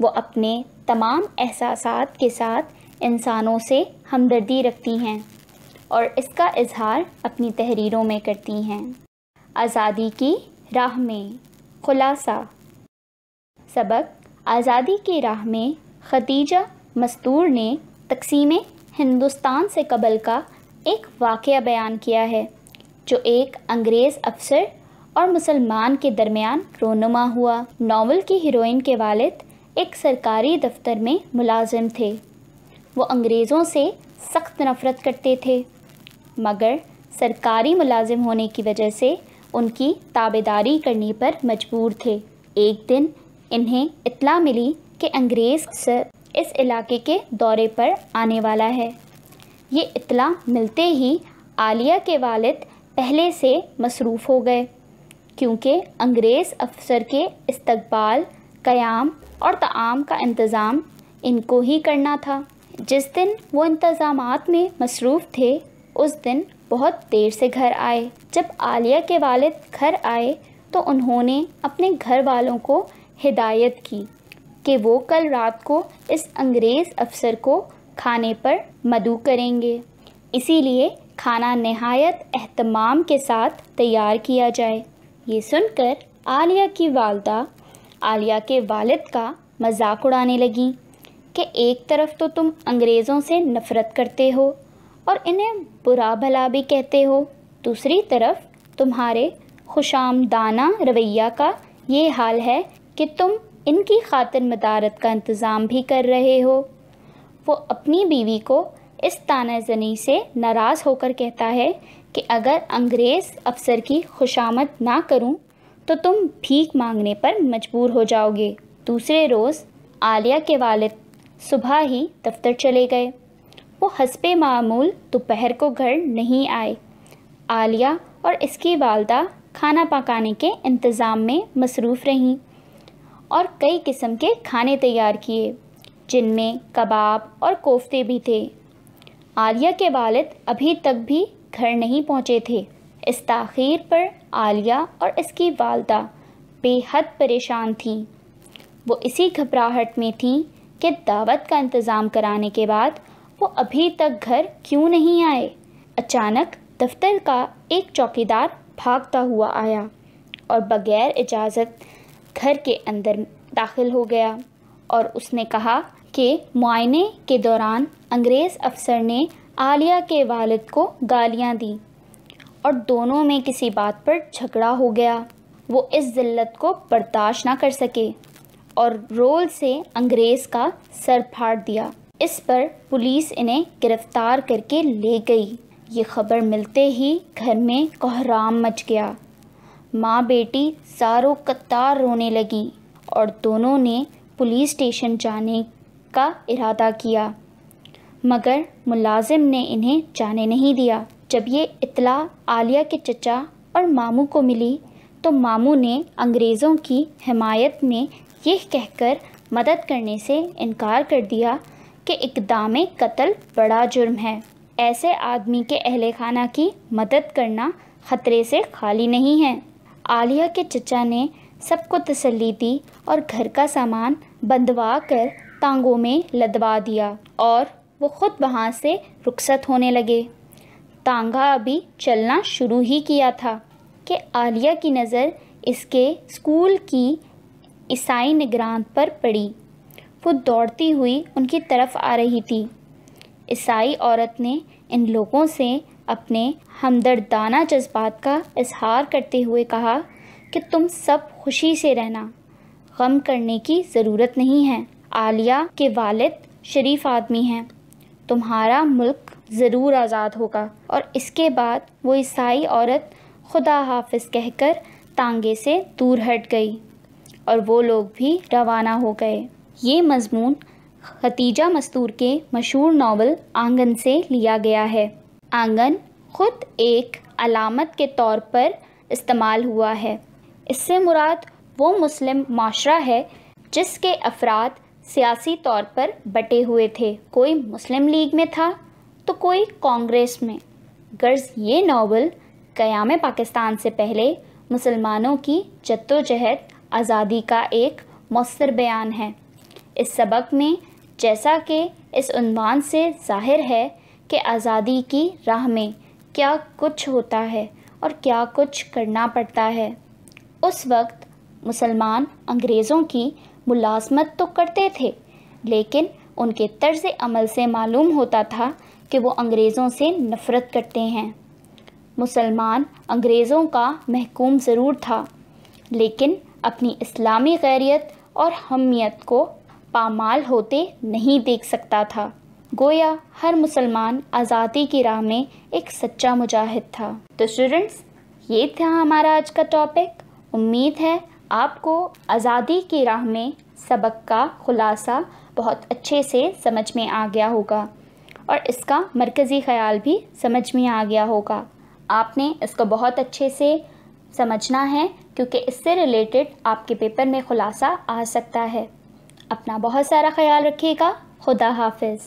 Speaker 1: वो अपने तमाम एहसास के साथ इंसानों से हमदर्दी रखती हैं और इसका इजहार अपनी तहरीरों में करती हैं आज़ादी की राह में खुलासा सबक आज़ादी की राह में खदीजा मस्तूर ने तकसीम हिंदुस्तान से कबल का एक वाक़ बयान किया है जो एक अंग्रेज़ अफसर और मुसलमान के दरमियान रोनुमा हुआ नावल की हीरोइन के वालिद एक सरकारी दफ्तर में मुलाजिम थे वो अंग्रेज़ों से सख्त नफ़रत करते थे मगर सरकारी मुलाजिम होने की वजह से उनकी ताबेदारी करने पर मजबूर थे एक दिन इन्हें इतला मिली कि अंग्रेज़ सर इस इलाके के दौरे पर आने वाला है ये इतला मिलते ही आलिया के वालिद पहले से मसरूफ़ हो गए क्योंकि अंग्रेज़ अफसर के इस्तबाल क़याम और तमाम का इंतज़ाम इनको ही करना था जिस दिन वो इंतज़ाम में मसरूफ़ थे उस दिन बहुत देर से घर आए जब आलिया के वालिद घर आए तो उन्होंने अपने घर वालों को हिदायत की कि वो कल रात को इस अंग्रेज़ अफसर को खाने पर मदू करेंगे इसीलिए खाना नहायत अहतमाम के साथ तैयार किया जाए ये सुनकर आलिया की वालदा आलिया के वालिद का मजाक उड़ाने लगी कि एक तरफ तो तुम अंग्रेज़ों से नफ़रत करते हो और इन्हें बुरा भला भी कहते हो दूसरी तरफ तुम्हारे खुशामदाना रवैया का ये हाल है कि तुम इनकी खातिर मदारत का इंतज़ाम भी कर रहे हो वो अपनी बीवी को इस तानाजनी से नाराज़ होकर कहता है कि अगर अंग्रेज़ अफसर की खुशामद ना करूं तो तुम भीख मांगने पर मजबूर हो जाओगे दूसरे रोज़ आलिया के वालिद सुबह ही दफ्तर चले गए वो हंसपे मामूल दोपहर को घर नहीं आए आलिया और इसकी वालदा खाना पकाने के इंतज़ाम में मसरूफ़ रहीं और कई किस्म के खाने तैयार किए जिनमें कबाब और कोफ्ते भी थे आलिया के वालिद अभी तक भी घर नहीं पहुँचे थे इस तखिर पर आलिया और इसकी वालदा बेहद परेशान थीं वो इसी घबराहट में थीं कि दावत का इंतज़ाम कराने के बाद वो अभी तक घर क्यों नहीं आए अचानक दफ्तर का एक चौकीदार भागता हुआ आया और बगैर इजाज़त घर के अंदर दाखिल हो गया और उसने कहा कि मुआयने के दौरान अंग्रेज़ अफसर ने आलिया के वालिद को गालियाँ दी और दोनों में किसी बात पर झगड़ा हो गया वो इस जिल्लत को बर्दाश्त ना कर सके और रोल से अंग्रेज़ का सर फाड़ दिया इस पर पुलिस इन्हें गिरफ्तार करके ले गई ये खबर मिलते ही घर में कोहराम मच गया माँ बेटी सारों कतार रोने लगी और दोनों ने पुलिस स्टेशन जाने का इरादा किया मगर मुलाजिम ने इन्हें जाने नहीं दिया जब ये इतला आलिया के चचा और मामू को मिली तो मामू ने अंग्रेज़ों की हमायत में यह कहकर मदद करने से इनकार कर दिया कि इकदाम कत्ल बड़ा जुर्म है ऐसे आदमी के अहल खाना की मदद करना ख़तरे से खाली नहीं है आलिया के चचा ने सबको तसल्ली दी और घर का सामान बंधवा कर टांगों में लदवा दिया और वो ख़ुद वहाँ से रुखसत होने लगे टांगा अभी चलना शुरू ही किया था कि आलिया की नज़र इसके स्कूल की ईसाई निगरान पर पड़ी वो दौड़ती हुई उनकी तरफ आ रही थी ईसाई औरत ने इन लोगों से अपने हमदर्दाना जज्बात का इजहार करते हुए कहा कि तुम सब खुशी से रहना गम करने की ज़रूरत नहीं है आलिया के वालिद शरीफ आदमी हैं तुम्हारा मुल्क ज़रूर आज़ाद होगा और इसके बाद वो ईसाई औरत खुदा हाफिज कहकर तांगे से दूर हट गई और वो लोग भी रवाना हो गए ये मजमून खतीजा मस्तूर के मशहूर नावल आंगन से लिया गया है आंगन ख़ुद एक अलामत के तौर पर इस्तेमाल हुआ है इससे मुराद वो मुस्लिम माशरा है जिसके अफराद सियासी तौर पर बटे हुए थे कोई मुस्लिम लीग में था तो कोई कांग्रेस में गर्ज ये नावल क़याम पाकिस्तान से पहले मुसलमानों की जद्दोजहद आज़ादी का एक मौसर बयान है इस सबक में जैसा कि इस उन्वान से जाहिर है कि आज़ादी की राह में क्या कुछ होता है और क्या कुछ करना पड़ता है उस वक्त मुसलमान अंग्रेज़ों की मुलाजमत तो करते थे लेकिन उनके तर्ज अमल से मालूम होता था कि वो अंग्रेज़ों से नफ़रत करते हैं मुसलमान अंग्रेज़ों का महकूम ज़रूर था लेकिन अपनी इस्लामी गैरियत और हमियत को पामाल होते नहीं देख सकता था गोया हर मुसलमान आज़ादी की राह में एक सच्चा मुजाहिद था तो स्टूडेंट्स ये था हमारा आज का टॉपिक उम्मीद है आपको आज़ादी की राह में सबक का खुलासा बहुत अच्छे से समझ में आ गया होगा और इसका मरकज़ी ख्याल भी समझ में आ गया होगा आपने इसको बहुत अच्छे से समझना है क्योंकि इससे रिलेटेड आपके पेपर में ख़ुलासा आ सकता है अपना बहुत सारा ख्याल रखिएगा खुदा हाफिज़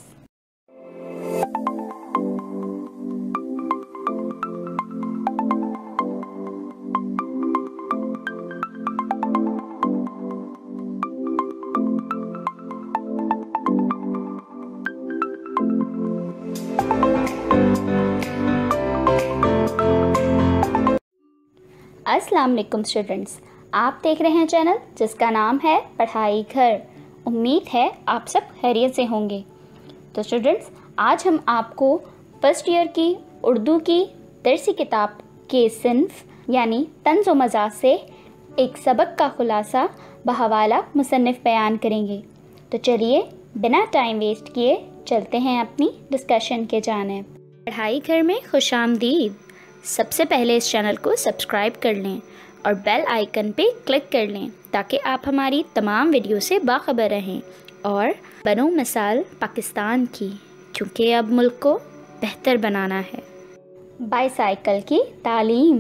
Speaker 1: अस्सलाम वालेकुम स्टूडेंट्स आप देख रहे हैं चैनल जिसका नाम है पढ़ाई घर उम्मीद है आप सब खैरियत से होंगे तो स्टूडेंट्स आज हम आपको फर्स्ट ईयर की उर्दू की दरसी किताब के सिंफ यानी तंज मजाज से एक सबक का खुलासा बहवाला मुसनफ़ बयान करेंगे तो चलिए बिना टाइम वेस्ट किए चलते हैं अपनी डिस्कशन के जानब पढ़ाई घर में खुश आमदीद सबसे पहले इस चैनल को सब्सक्राइब कर लें और बेल आइकन पे क्लिक कर लें ताकि आप हमारी तमाम वीडियो से बाखबर रहें और बनो मिसाल पाकिस्तान की चूँकि अब मुल्क को बेहतर बनाना है बाईसाइकिल की तालीम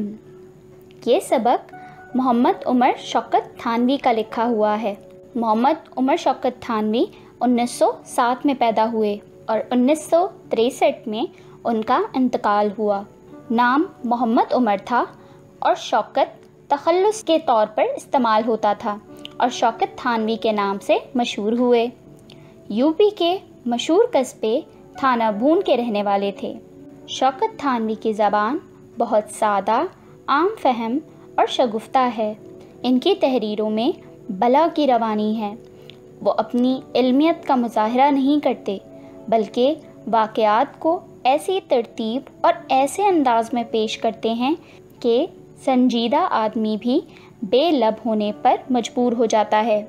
Speaker 1: ये सबक मोहम्मद उमर शौकत थानवी का लिखा हुआ है मोहम्मद उमर शौकत थानवी 1907 में पैदा हुए और उन्नीस में उनका इंतकाल हुआ नाम मोहम्मद उमर था और शौकत तखलस के तौर पर इस्तेमाल होता था और शौकत थानवी के नाम से मशहूर हुए यूपी के मशहूर कस्बे थाना भून के रहने वाले थे शौकत थानवी की ज़बान बहुत सादा आम फहम और शगुफ्ता है इनकी तहरीरों में बला की रवानी है वो अपनी इल्मियत का मुजाहरा नहीं करते बल्कि वाक़ात को ऐसी तरतीब और ऐसे अंदाज में पेश करते हैं कि संजीदा आदमी भी बेलब होने पर मजबूर हो जाता है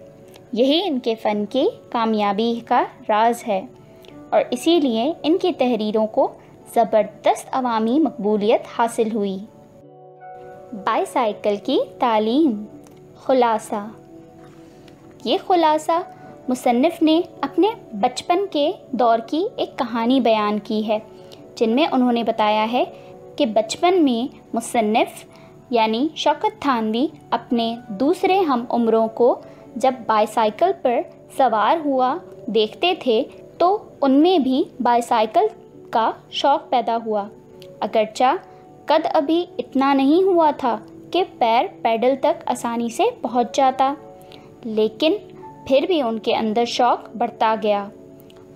Speaker 1: यही इनके फ़न की कामयाबी का राज है और इसीलिए इनकी तहरीरों को ज़बरदस्त अवामी मकबूलियत हासिल हुई बाईसाइकिल की तालीम खुलासा ये खुलासा मुसनफ़ ने अपने बचपन के दौर की एक कहानी बयान की है जिनमें उन्होंने बताया है कि बचपन में मुसनफ़ यानी शौकत थानवी अपने दूसरे हम उम्रों को जब बाईसाइकिल पर सवार हुआ देखते थे तो उनमें भी बाईसाइकिल का शौक़ पैदा हुआ अगरचा कद अभी इतना नहीं हुआ था कि पैर पैडल तक आसानी से पहुंच जाता लेकिन फिर भी उनके अंदर शौक़ बढ़ता गया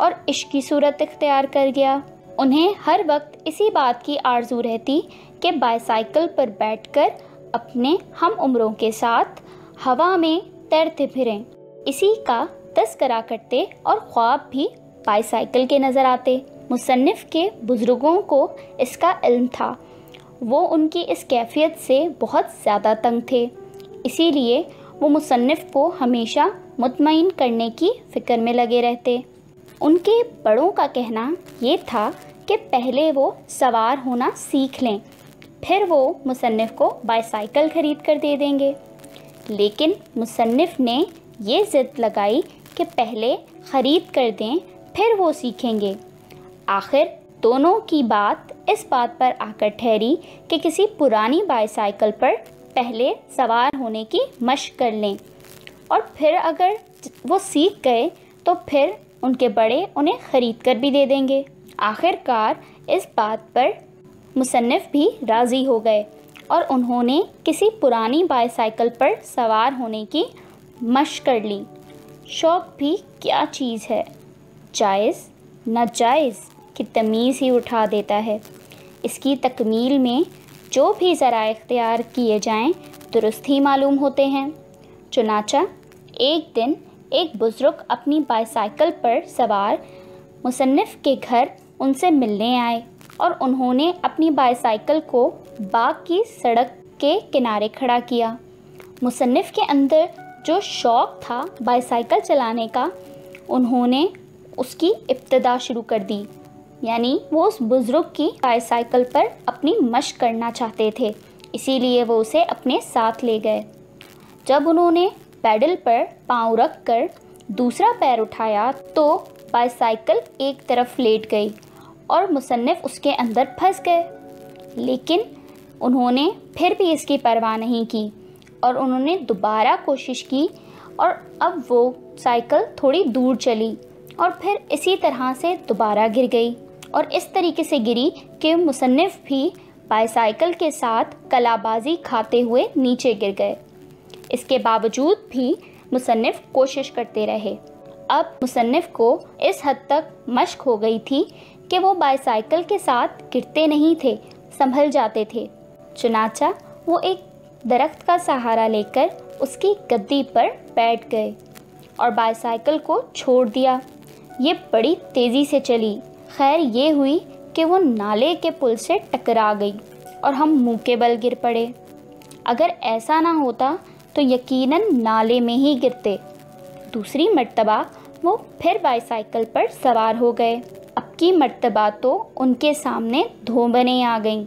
Speaker 1: और इश्क की सूरत इख्तियार कर गया उन्हें हर वक्त इसी बात की आरजू रहती के बाईसाइकिल पर बैठकर अपने हम उम्रों के साथ हवा में तैरते फिरें इसी का तस्करा करते और ख्वाब भी बाईसाइकिल के नज़र आते मुसनफ़ के बुज़ुर्गों को इसका इल्म था वो उनकी इस कैफियत से बहुत ज़्यादा तंग थे इसीलिए वो मुसनफ़ को हमेशा मुतमिन करने की फ़िक्र में लगे रहते उनके बड़ों का कहना ये था कि पहले वो सवार होना सीख लें फिर वो मुसनफ़ को बाईसाइकिल ख़रीद कर दे देंगे लेकिन मुसनफ़ ने यह ज़िद लगाई कि पहले ख़रीद कर दें फिर वो सीखेंगे आखिर दोनों की बात इस बात पर आकर ठहरी कि किसी पुरानी बाईसाइकिल पर पहले सवार होने की मशक कर लें और फिर अगर वो सीख गए तो फिर उनके बड़े उन्हें ख़रीद कर भी दे देंगे आखिरकार इस बात पर मुसन्फ़ भी राज़ी हो गए और उन्होंने किसी पुरानी बाईसाइकिल पर सवार होने की मश कर ली शौक भी क्या चीज़ है जायज़ नाजायज़ की तमीज़ ही उठा देता है इसकी तकमील में जो भी ज़रा इख्तियार किए जाएं दुरुस्त ही मालूम होते हैं चुनाचा एक दिन एक बुज़ुर्ग अपनी बाईसाइकिल पर सवार मुसन्फ़ के घर उनसे मिलने आए और उन्होंने अपनी बाईसाइकिल को बाग की सड़क के किनारे खड़ा किया मुसनफ़ के अंदर जो शौक़ था बाईसाइकिल चलाने का उन्होंने उसकी इब्तदा शुरू कर दी यानी वो उस बुज़ुर्ग की बाईसाइकिल पर अपनी मश करना चाहते थे इसीलिए वो उसे अपने साथ ले गए जब उन्होंने पैडल पर पाँव रख कर दूसरा पैर उठाया तो बाईसाइकिल एक तरफ लेट गई और मुसनफ़ उसके अंदर फंस गए लेकिन उन्होंने फिर भी इसकी परवाह नहीं की और उन्होंने दोबारा कोशिश की और अब वो साइकिल थोड़ी दूर चली और फिर इसी तरह से दोबारा गिर गई और इस तरीके से गिरी कि मुसनफ़ भी बाईसाइकिल के साथ कलाबाजी खाते हुए नीचे गिर गए इसके बावजूद भी मुसनफ़ कोशिश करते रहे अब मुसनफ़ को इस हद तक मश्क हो गई थी कि वो बाईसाइकिल के साथ गिरते नहीं थे संभल जाते थे चुनाचा वो एक दरख्त का सहारा लेकर उसकी गद्दी पर बैठ गए और बाईसाइकिल को छोड़ दिया ये बड़ी तेज़ी से चली खैर ये हुई कि वो नाले के पुल से टकरा गई और हम मुँह के बल गिर पड़े अगर ऐसा ना होता तो यकीनन नाले में ही गिरते दूसरी मरतबा वो फिर बाईसाइकिल पर सवार हो गए की मरतबा तो उनके सामने धोबने आ गईं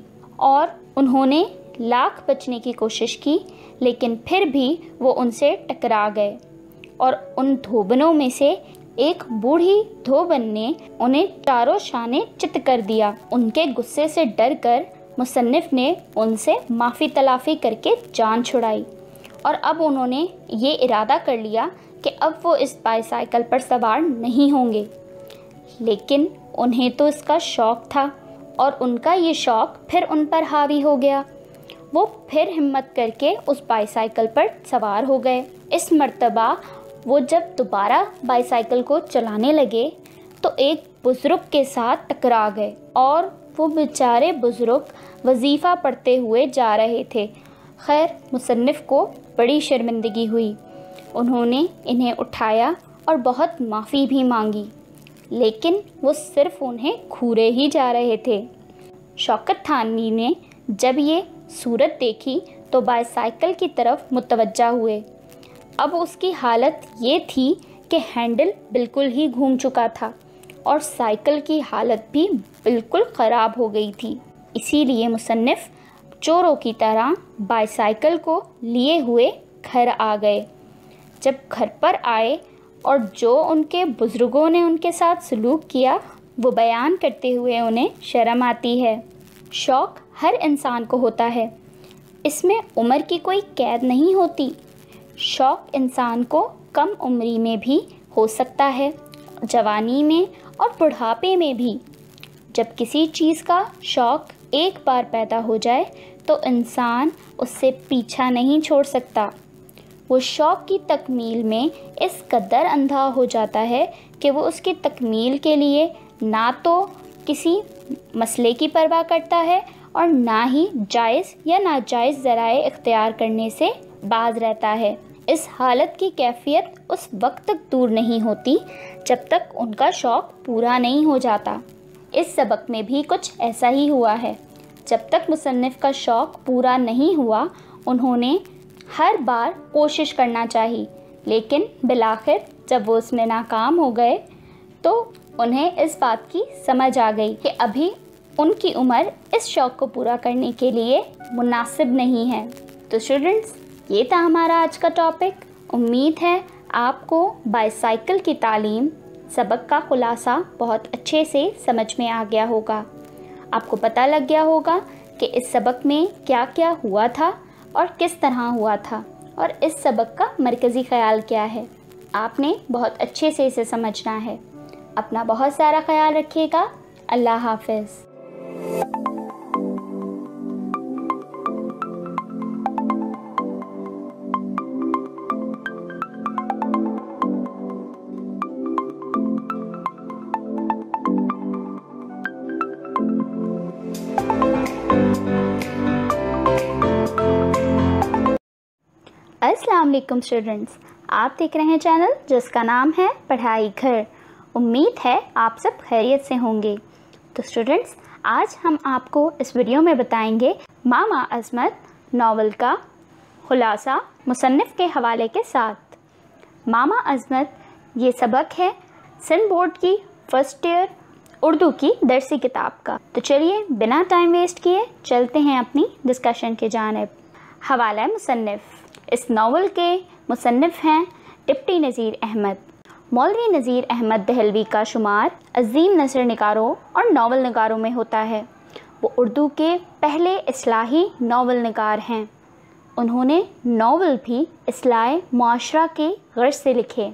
Speaker 1: और उन्होंने लाख बचने की कोशिश की लेकिन फिर भी वो उनसे टकरा गए और उन धोबनों में से एक बूढ़ी धोबन ने उन्हें चारों शाने चित कर दिया उनके गुस्से से डर कर मुसन्फ़ ने उनसे माफ़ी तलाफ़ी करके जान छुड़ाई और अब उन्होंने ये इरादा कर लिया कि अब वो इस बाईसाइकिल पर सवार नहीं होंगे लेकिन उन्हें तो इसका शौक़ था और उनका ये शौक़ फिर उन पर हावी हो गया वो फिर हिम्मत करके उस बाईसाइकिल पर सवार हो गए इस मर्तबा वो जब दोबारा बाईसाइकिल को चलाने लगे तो एक बुज़ुर्ग के साथ टकरा गए और वो बेचारे बुज़ुर्ग वजीफ़ा पढ़ते हुए जा रहे थे खैर मुसनफ़ को बड़ी शर्मिंदगी हुई उन्होंने इन्हें उठाया और बहुत माफ़ी भी मांगी लेकिन वो सिर्फ उन्हें घूरे ही जा रहे थे शौकत थानवी ने जब ये सूरत देखी तो बाईसाइकिल की तरफ मुतवजा हुए अब उसकी हालत ये थी कि हैंडल बिल्कुल ही घूम चुका था और साइकिल की हालत भी बिल्कुल ख़राब हो गई थी इसीलिए मुसनफ़ चोरों की तरह बाईसाइकिल को लिए हुए घर आ गए जब घर पर आए और जो उनके बुज़ुर्गों ने उनके साथ सलूक किया वो बयान करते हुए उन्हें शर्म आती है शौक़ हर इंसान को होता है इसमें उम्र की कोई कैद नहीं होती शौक़ इंसान को कम उम्री में भी हो सकता है जवानी में और बुढ़ापे में भी जब किसी चीज़ का शौक़ एक बार पैदा हो जाए तो इंसान उससे पीछा नहीं छोड़ सकता वो शौक़ की तकमील में इस कदर अंधा हो जाता है कि वो उसकी तकमील के लिए ना तो किसी मसले की परवाह करता है और ना ही जायज़ या नाजायज़ ज़राए इख्तियार करने से बाज रहता है इस हालत की कैफियत उस वक्त तक दूर नहीं होती जब तक उनका शौक़ पूरा नहीं हो जाता इस सबक में भी कुछ ऐसा ही हुआ है जब तक मुसनफ़ का शौक़ पूरा नहीं हुआ उन्होंने हर बार कोशिश करना चाहिए लेकिन बिलाखिर जब वो उसमें नाकाम हो गए तो उन्हें इस बात की समझ आ गई कि अभी उनकी उम्र इस शौक़ को पूरा करने के लिए मुनासिब नहीं है तो स्टूडेंट्स ये था हमारा आज का टॉपिक उम्मीद है आपको बाईसाइकिल की तालीम सबक का खुलासा बहुत अच्छे से समझ में आ गया होगा आपको पता लग गया होगा कि इस सबक में क्या क्या हुआ था और किस तरह हुआ था और इस सबक का मरकज़ी ख्याल क्या है आपने बहुत अच्छे से इसे समझना है अपना बहुत सारा ख्याल रखिएगा अल्लाह हाफिज़ वालेकुम स्टूडेंट्स आप देख रहे हैं चैनल जिसका नाम है पढ़ाई घर उम्मीद है आप सब खैरियत से होंगे तो स्टूडेंट्स आज हम आपको इस वीडियो में बताएंगे मामा अजमत नावल का खुलासा मुसनफ़ के हवाले के साथ मामा अजमत ये सबक है सिंध बोर्ड की फ़र्स्ट ईयर उर्दू की दरसी किताब का तो चलिए बिना टाइम वेस्ट किए चलते हैं अपनी डिस्कशन की जानब हवाला मुसनफ़ इस नावल के मुसनफ़ हैं डिप्टी नज़ीर अहमद मौलवी नज़ीर अहमद दहलवी का शुमार अजीम नसर नगारों और नावल नगारों में होता है वो उर्दू के पहले असलाही नावल नगार हैं उन्होंने नावल भी असलाह माशरा के गर्ज से लिखे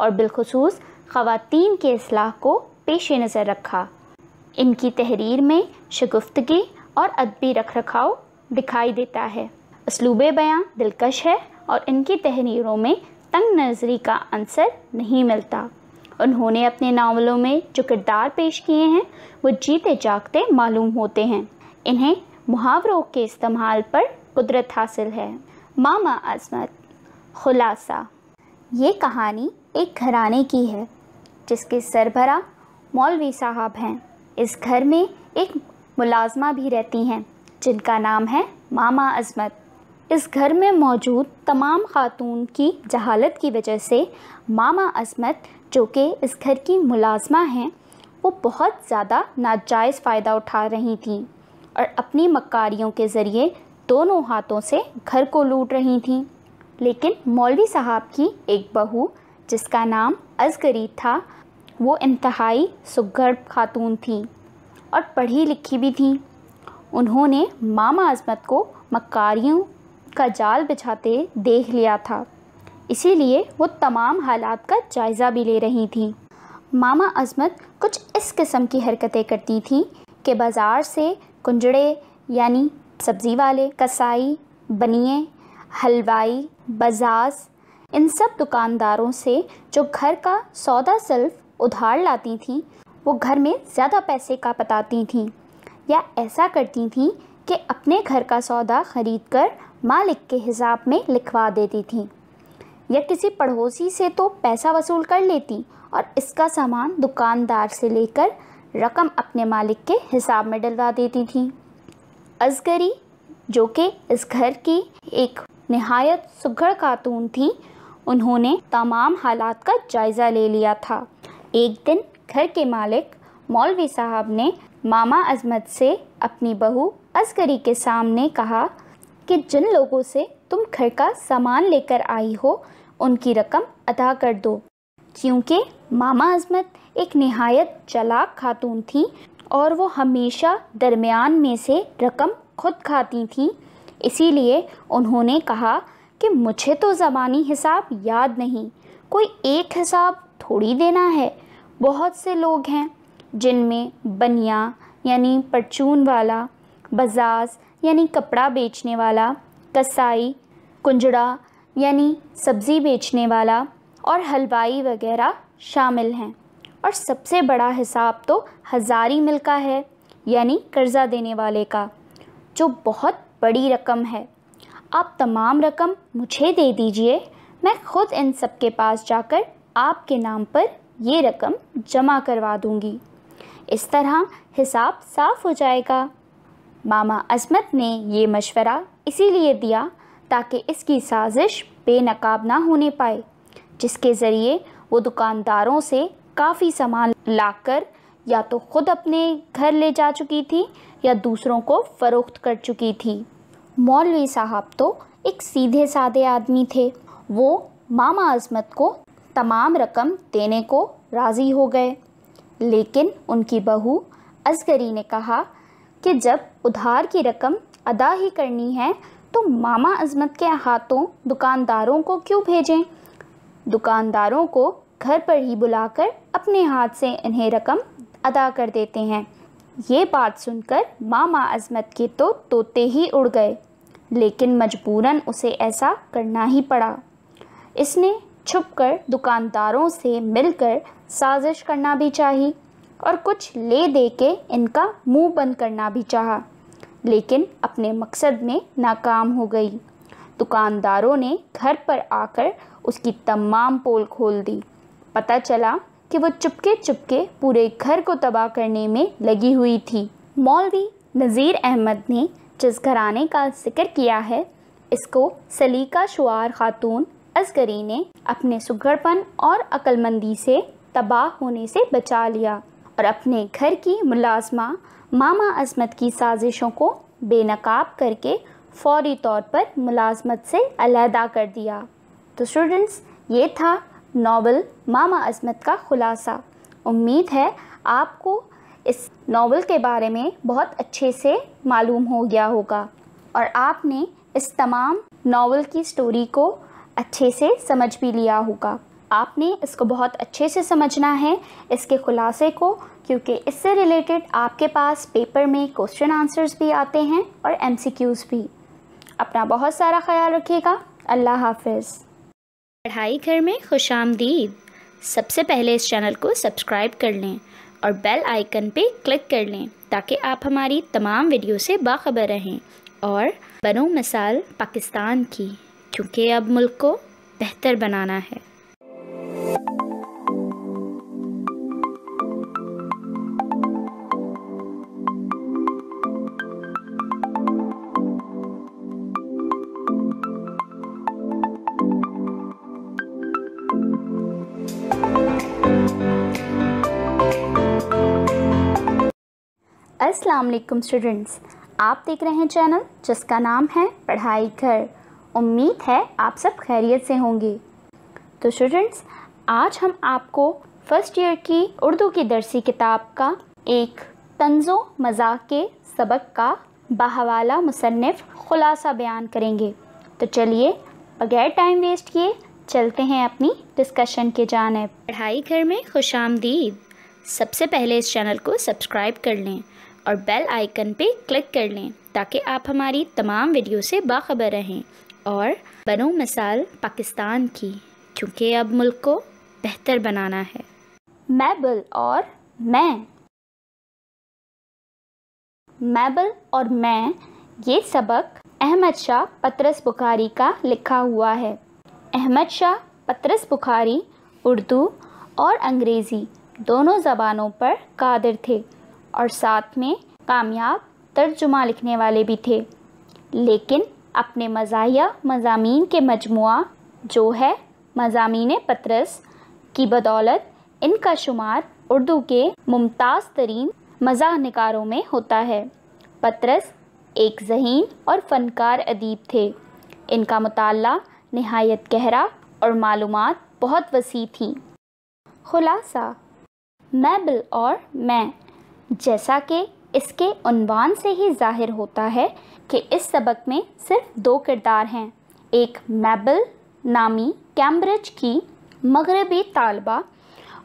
Speaker 1: और बिलखसूस खातन के असलाह को पेश नज़र रखा इनकी तहरीर में शगुफ्तगी और अदबी रख रखाव दिखाई देता है इसलूब बयाँ दिलकश है और इनकी तहरीरों में तंग नजरी का आंसर नहीं मिलता उन्होंने अपने नावलों में जो किरदार पेश किए हैं वो जीते जागते मालूम होते हैं इन्हें मुहावरों के इस्तेमाल पर कुदरत हासिल है मामा अजमत खुलासा ये कहानी एक घराने की है जिसके सरबरा मौलवी साहब हैं इस घर में एक मुलाजमा भी रहती हैं जिनका नाम है मामा अजमत इस घर में मौजूद तमाम खातून की जहालत की वजह से मामा असमत जो कि इस घर की मुलाजमा हैं वो बहुत ज़्यादा नाजायज़ फ़ायदा उठा रही थीं और अपनी मकारियों के ज़रिए दोनों हाथों से घर को लूट रही थीं लेकिन मौलवी साहब की एक बहू जिसका नाम अजगरी था वो इंतहाई सुगर्भ खातून थी और पढ़ी लिखी भी थी उन्होंने मामा अजमत को मकारियों का जाल बिछाते देख लिया था इसीलिए वो तमाम हालात का जायज़ा भी ले रही थी मामा अजमत कुछ इस किस्म की हरकतें करती थी कि बाज़ार से कुंजड़े यानी सब्ज़ी वाले कसाई बनिए हलवाई बजाज इन सब दुकानदारों से जो घर का सौदा सिर्फ उधार लाती थी वो घर में ज़्यादा पैसे का बताती थी या ऐसा करती थीं कि अपने घर का सौदा ख़रीद कर मालिक के हिसाब में लिखवा देती थी या किसी पड़ोसी से तो पैसा वसूल कर लेती और इसका सामान दुकानदार से लेकर रकम अपने मालिक के हिसाब में डलवा देती थी असगरी जो कि इस घर की एक नहायत सुघड़ खातून थी उन्होंने तमाम हालात का जायज़ा ले लिया था एक दिन घर के मालिक मौलवी साहब ने मामा अजमत से अपनी बहू असगरी के सामने कहा कि जिन लोगों से तुम घर का सामान लेकर आई हो उनकी रकम अदा कर दो क्योंकि मामा अजमत एक नहायत चलाक खातून थी और वो हमेशा दरमियान में से रकम खुद खाती थी इसीलिए उन्होंने कहा कि मुझे तो ज़बानी हिसाब याद नहीं कोई एक हिसाब थोड़ी देना है बहुत से लोग हैं जिनमें बनिया यानी परचून वाला बजाज यानी कपड़ा बेचने वाला कसाई कुंजड़ा यानी सब्ज़ी बेचने वाला और हलवाई वगैरह शामिल हैं और सबसे बड़ा हिसाब तो हज़ारी मिल का है यानी कर्ज़ा देने वाले का जो बहुत बड़ी रकम है आप तमाम रकम मुझे दे दीजिए मैं ख़ुद इन सब के पास जाकर आपके नाम पर ये रकम जमा करवा दूँगी इस तरह हिसाब साफ़ हो जाएगा मामा असमत ने ये मशवरा इसीलिए दिया ताकि इसकी साजिश बेनकाब ना होने पाए जिसके ज़रिए वो दुकानदारों से काफ़ी सामान लाकर या तो ख़ुद अपने घर ले जा चुकी थी या दूसरों को फ़रोख्त कर चुकी थी मौलवी साहब तो एक सीधे साधे आदमी थे वो मामा अजमत को तमाम रकम देने को राज़ी हो गए लेकिन उनकी बहू असगरी ने कहा कि जब उधार की रकम अदा ही करनी है तो मामा अजमत के हाथों दुकानदारों को क्यों भेजें दुकानदारों को घर पर ही बुलाकर अपने हाथ से इन्हें रकम अदा कर देते हैं ये बात सुनकर मामा अजमत के तो तोते ही उड़ गए लेकिन मजबूरन उसे ऐसा करना ही पड़ा इसने छुपकर दुकानदारों से मिलकर साजिश करना भी चाही और कुछ ले दे के इनका मुंह बंद करना भी चाहा लेकिन अपने मकसद में नाकाम हो गई दुकानदारों ने घर पर आकर उसकी तमाम पोल खोल दी पता चला कि वो चुपके चुपके पूरे घर को तबाह करने में लगी हुई थी मौलवी नज़ीर अहमद ने जिस घराने का जिक्र किया है इसको सलीका शुआर खातून असगरी ने अपने सुगड़पन और अकलमंदी से तबाह होने से बचा लिया और अपने घर की मुलाजमा मामा अजमत की साजिशों को बेनकाब करके फौरी तौर पर मुलाजमत से अलहदा कर दिया तो स्टूडेंट्स ये था नावल मामा अजमत का ख़ुलासा उम्मीद है आपको इस नावल के बारे में बहुत अच्छे से मालूम हो गया होगा और आपने इस तमाम नावल की स्टोरी को अच्छे से समझ भी लिया होगा आपने इसको बहुत अच्छे से समझना है इसके खुलासे को क्योंकि इससे रिलेटेड आपके पास पेपर में क्वेश्चन आंसर्स भी आते हैं और एम भी अपना बहुत सारा ख्याल रखिएगा अल्लाह हाफिज़ पढ़ाई घर में खुश आमदीद सबसे पहले इस चैनल को सब्सक्राइब कर लें और बेल आइकन पे क्लिक कर लें ताकि आप हमारी तमाम वीडियो से बाखबर रहें और बनो मिसाल पाकिस्तान की क्योंकि अब मुल्क को बेहतर बनाना है असलम स्टूडेंट्स आप देख रहे हैं चैनल जिसका नाम है पढ़ाई घर उम्मीद है आप सब खैरियत से होंगे तो स्टूडेंट्स आज हम आपको फ़र्स्ट ईयर की उर्दू की दरसी किताब का एक तंजो मजाक के सबक का बहवाला मुसनफ़ ख़ुलासा बयान करेंगे तो चलिए बगैर टाइम वेस्ट किए चलते हैं अपनी डिस्कशन के जानब पढ़ाई घर में खुश सबसे पहले इस चैनल को सब्सक्राइब कर लें और बेल आइकन पे क्लिक कर लें ताकि आप हमारी तमाम वीडियो से बाखबर रहें और बनो मिसाल पाकिस्तान की क्योंकि अब मुल्क को बेहतर बनाना है मैबल और मैं मैबल और मैं ये सबक अहमद शाह पत्रस बुखारी का लिखा हुआ है अहमद शाह पत्रस बुखारी उर्दू और अंग्रेज़ी दोनों ज़बानों पर कादिर थे और साथ में कामयाब तर्जुमा लिखने वाले भी थे लेकिन अपने मजा मजामी के मजमु जो है मजामी पतरस की बदौलत इनका शुमार उर्दू के मुमताज़ तरीन मज़ाह नकारों में होता है पतरस एक जहीन और फनकार अदीब थे इनका मताल नहायत गहरा और मालूम बहुत वसी थी खुलासा मैं बिल और मैं जैसा कि इसके उनवान से ही जाहिर होता है कि इस सबक में सिर्फ दो किरदार हैं एक मैबल नामी कैम्ब्रिज की मगरबी तालबा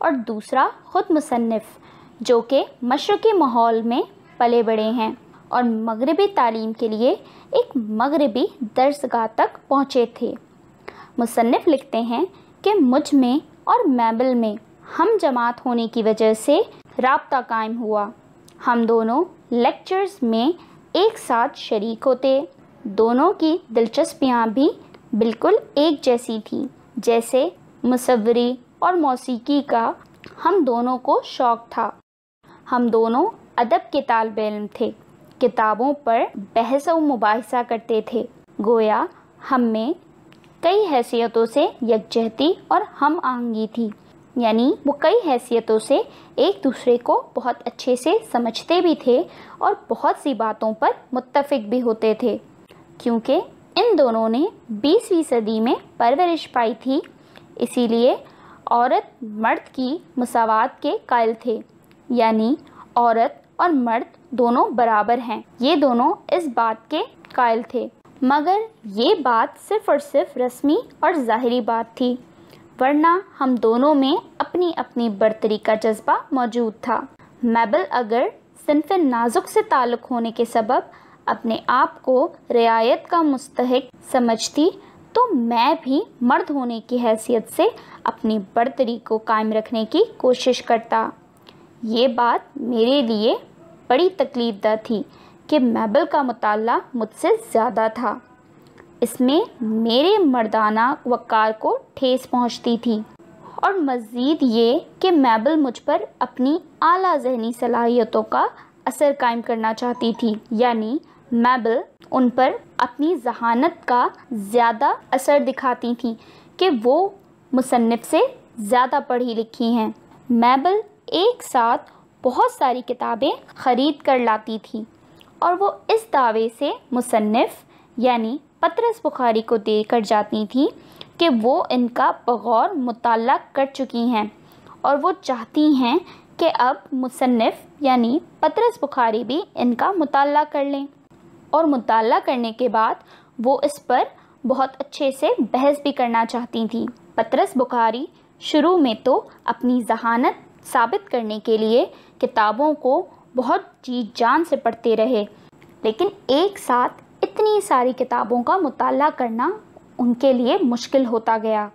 Speaker 1: और दूसरा ख़ुद मुसनफ़ जो कि मशरक़ी माहौल में पले बड़े हैं और मगरबी तालीम के लिए एक मगरबी दर्सगाह तक पहुँचे थे मुसनफ़ लिखते हैं कि मुझ में और मैबल में हम जमात होने की वजह से रबता कायम हुआ हम दोनों लेक्चर्स में एक साथ शरीक होते दोनों की दिलचस्पियाँ भी बिल्कुल एक जैसी थी जैसे मसवरी और मौसीकी का हम दोनों को शौक़ था हम दोनों अदब के तालब इम थे किताबों पर बहस व मुबासा करते थे गोया हम में कई हैसियतों से यकजहती और हम आहंगी थी यानी वो कई हैसियतों से एक दूसरे को बहुत अच्छे से समझते भी थे और बहुत सी बातों पर मुत्तफिक भी होते थे क्योंकि इन दोनों ने 20वीं सदी में परवरिश पाई थी इसीलिए औरत मर्द की मसावत के कायल थे यानी औरत और मर्द दोनों बराबर हैं ये दोनों इस बात के कायल थे मगर ये बात सिर्फ़ और सिर्फ रस्मी और ज़ाहरी बात थी वरना हम दोनों में अपनी अपनी बर्तरी का जज्बा मौजूद था मैबल अगर सिनफ नाजुक से ताल्लुक़ होने के सबब अपने आप को रियायत का मुस्तक समझती तो मैं भी मर्द होने की हैसियत से अपनी बर्तरी को कायम रखने की कोशिश करता ये बात मेरे लिए बड़ी तकलीफदा थी कि मैबल का मुताला मुझसे ज़्यादा था इसमें मेरे मर्दाना वक़ार को ठेस पहुंचती थी और मज़ीद ये कि मैबल मुझ पर अपनी आला जहनी सलाहियतों का असर कायम करना चाहती थी यानी मैबल उन पर अपनी जहानत का ज़्यादा असर दिखाती थी कि वो मुसनफ़ से ज़्यादा पढ़ी लिखी हैं मैबल एक साथ बहुत सारी किताबें ख़रीद कर लाती थी और वो इस दावे से मुसनफ़ यानी पतरस बुखारी को देकर जाती थी कि वो इनका बगौर मुताल कर चुकी हैं और वो चाहती हैं कि अब मुसनफ़ यानी पतरस बुखारी भी इनका मुताल कर लें और मुताल करने के बाद वो इस पर बहुत अच्छे से बहस भी करना चाहती थी पतरस बुखारी शुरू में तो अपनी जहानत साबित करने के लिए किताबों को बहुत जी जान से पढ़ते रहे लेकिन एक साथ इतनी सारी किताबों का मुताल करना उनके लिए मुश्किल होता गया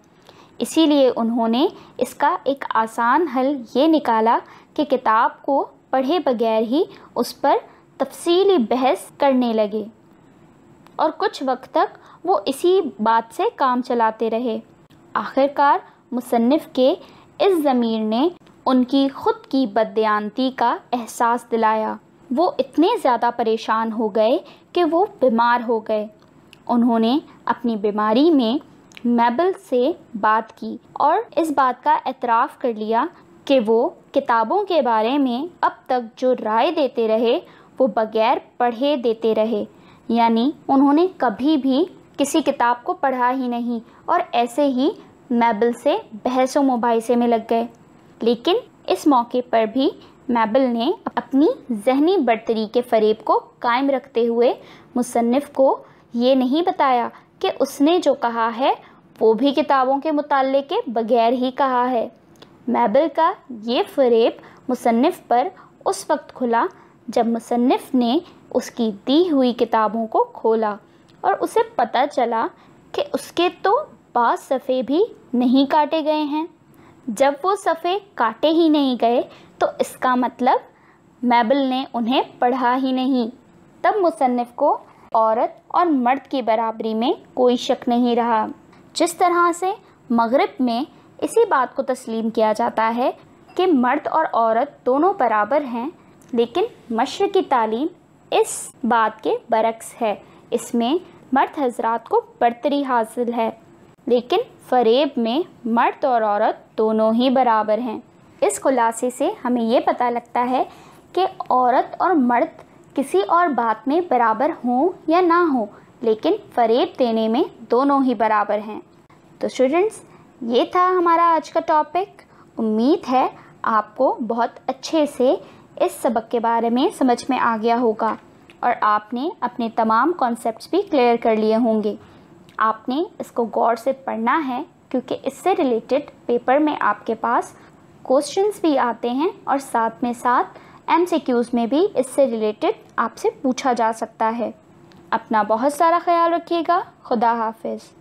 Speaker 1: इसीलिए उन्होंने इसका एक आसान हल ये निकाला कि किताब को पढ़े बगैर ही उस पर तफसीली बहस करने लगे और कुछ वक्त तक वो इसी बात से काम चलाते रहे आखिरकार मुसनफ़ के इस ज़मीर ने उनकी ख़ुद की बदयानती का एहसास दिलाया वो इतने ज़्यादा परेशान हो गए कि वो बीमार हो गए उन्होंने अपनी बीमारी में मैबल से बात की और इस बात का एतराफ़ कर लिया कि वो किताबों के बारे में अब तक जो राय देते रहे वो बगैर पढ़े देते रहे यानी उन्होंने कभी भी किसी किताब को पढ़ा ही नहीं और ऐसे ही मैबल से बहसों मुबाइसे में लग गए लेकिन इस मौके पर भी मैबल ने अपनी जहनी बढ़तरी के फरेब को कायम रखते हुए मुसनफ़ को ये नहीं बताया कि उसने जो कहा है वो भी किताबों के मुताल के बगैर ही कहा है मैबल का ये फरेब मुसनफ़ पर उस वक्त खुला जब मुसनफ़ ने उसकी दी हुई किताबों को खोला और उसे पता चला कि उसके तो बाद सफ़े भी नहीं काटे गए हैं जब वो सफ़े काटे ही नहीं गए तो इसका मतलब मैबल ने उन्हें पढ़ा ही नहीं तब मुसनफ़ को औरत और मर्द की बराबरी में कोई शक नहीं रहा जिस तरह से मगरब में इसी बात को तस्लीम किया जाता है कि मर्द और औरत दोनों बराबर हैं लेकिन मशर की तालीम इस बात के बरक्स है इसमें मर्द हजरात को बढ़तरी हासिल है लेकिन फरेब में मर्द और औरत दोनों ही बराबर हैं इस खुलासे से हमें ये पता लगता है कि औरत और मर्द किसी और बात में बराबर हों या ना हो लेकिन फरेब देने में दोनों ही बराबर हैं तो स्टूडेंट्स ये था हमारा आज का टॉपिक उम्मीद है आपको बहुत अच्छे से इस सबक के बारे में समझ में आ गया होगा और आपने अपने तमाम कॉन्सेप्ट्स भी क्लियर कर लिए होंगे आपने इसको गौर से पढ़ना है क्योंकि इससे रिलेटेड पेपर में आपके पास क्वेश्चंस भी आते हैं और साथ में साथ एमसीक्यूज़ में भी इससे रिलेटेड आपसे पूछा जा सकता है अपना बहुत सारा ख्याल रखिएगा खुदा हाफिज़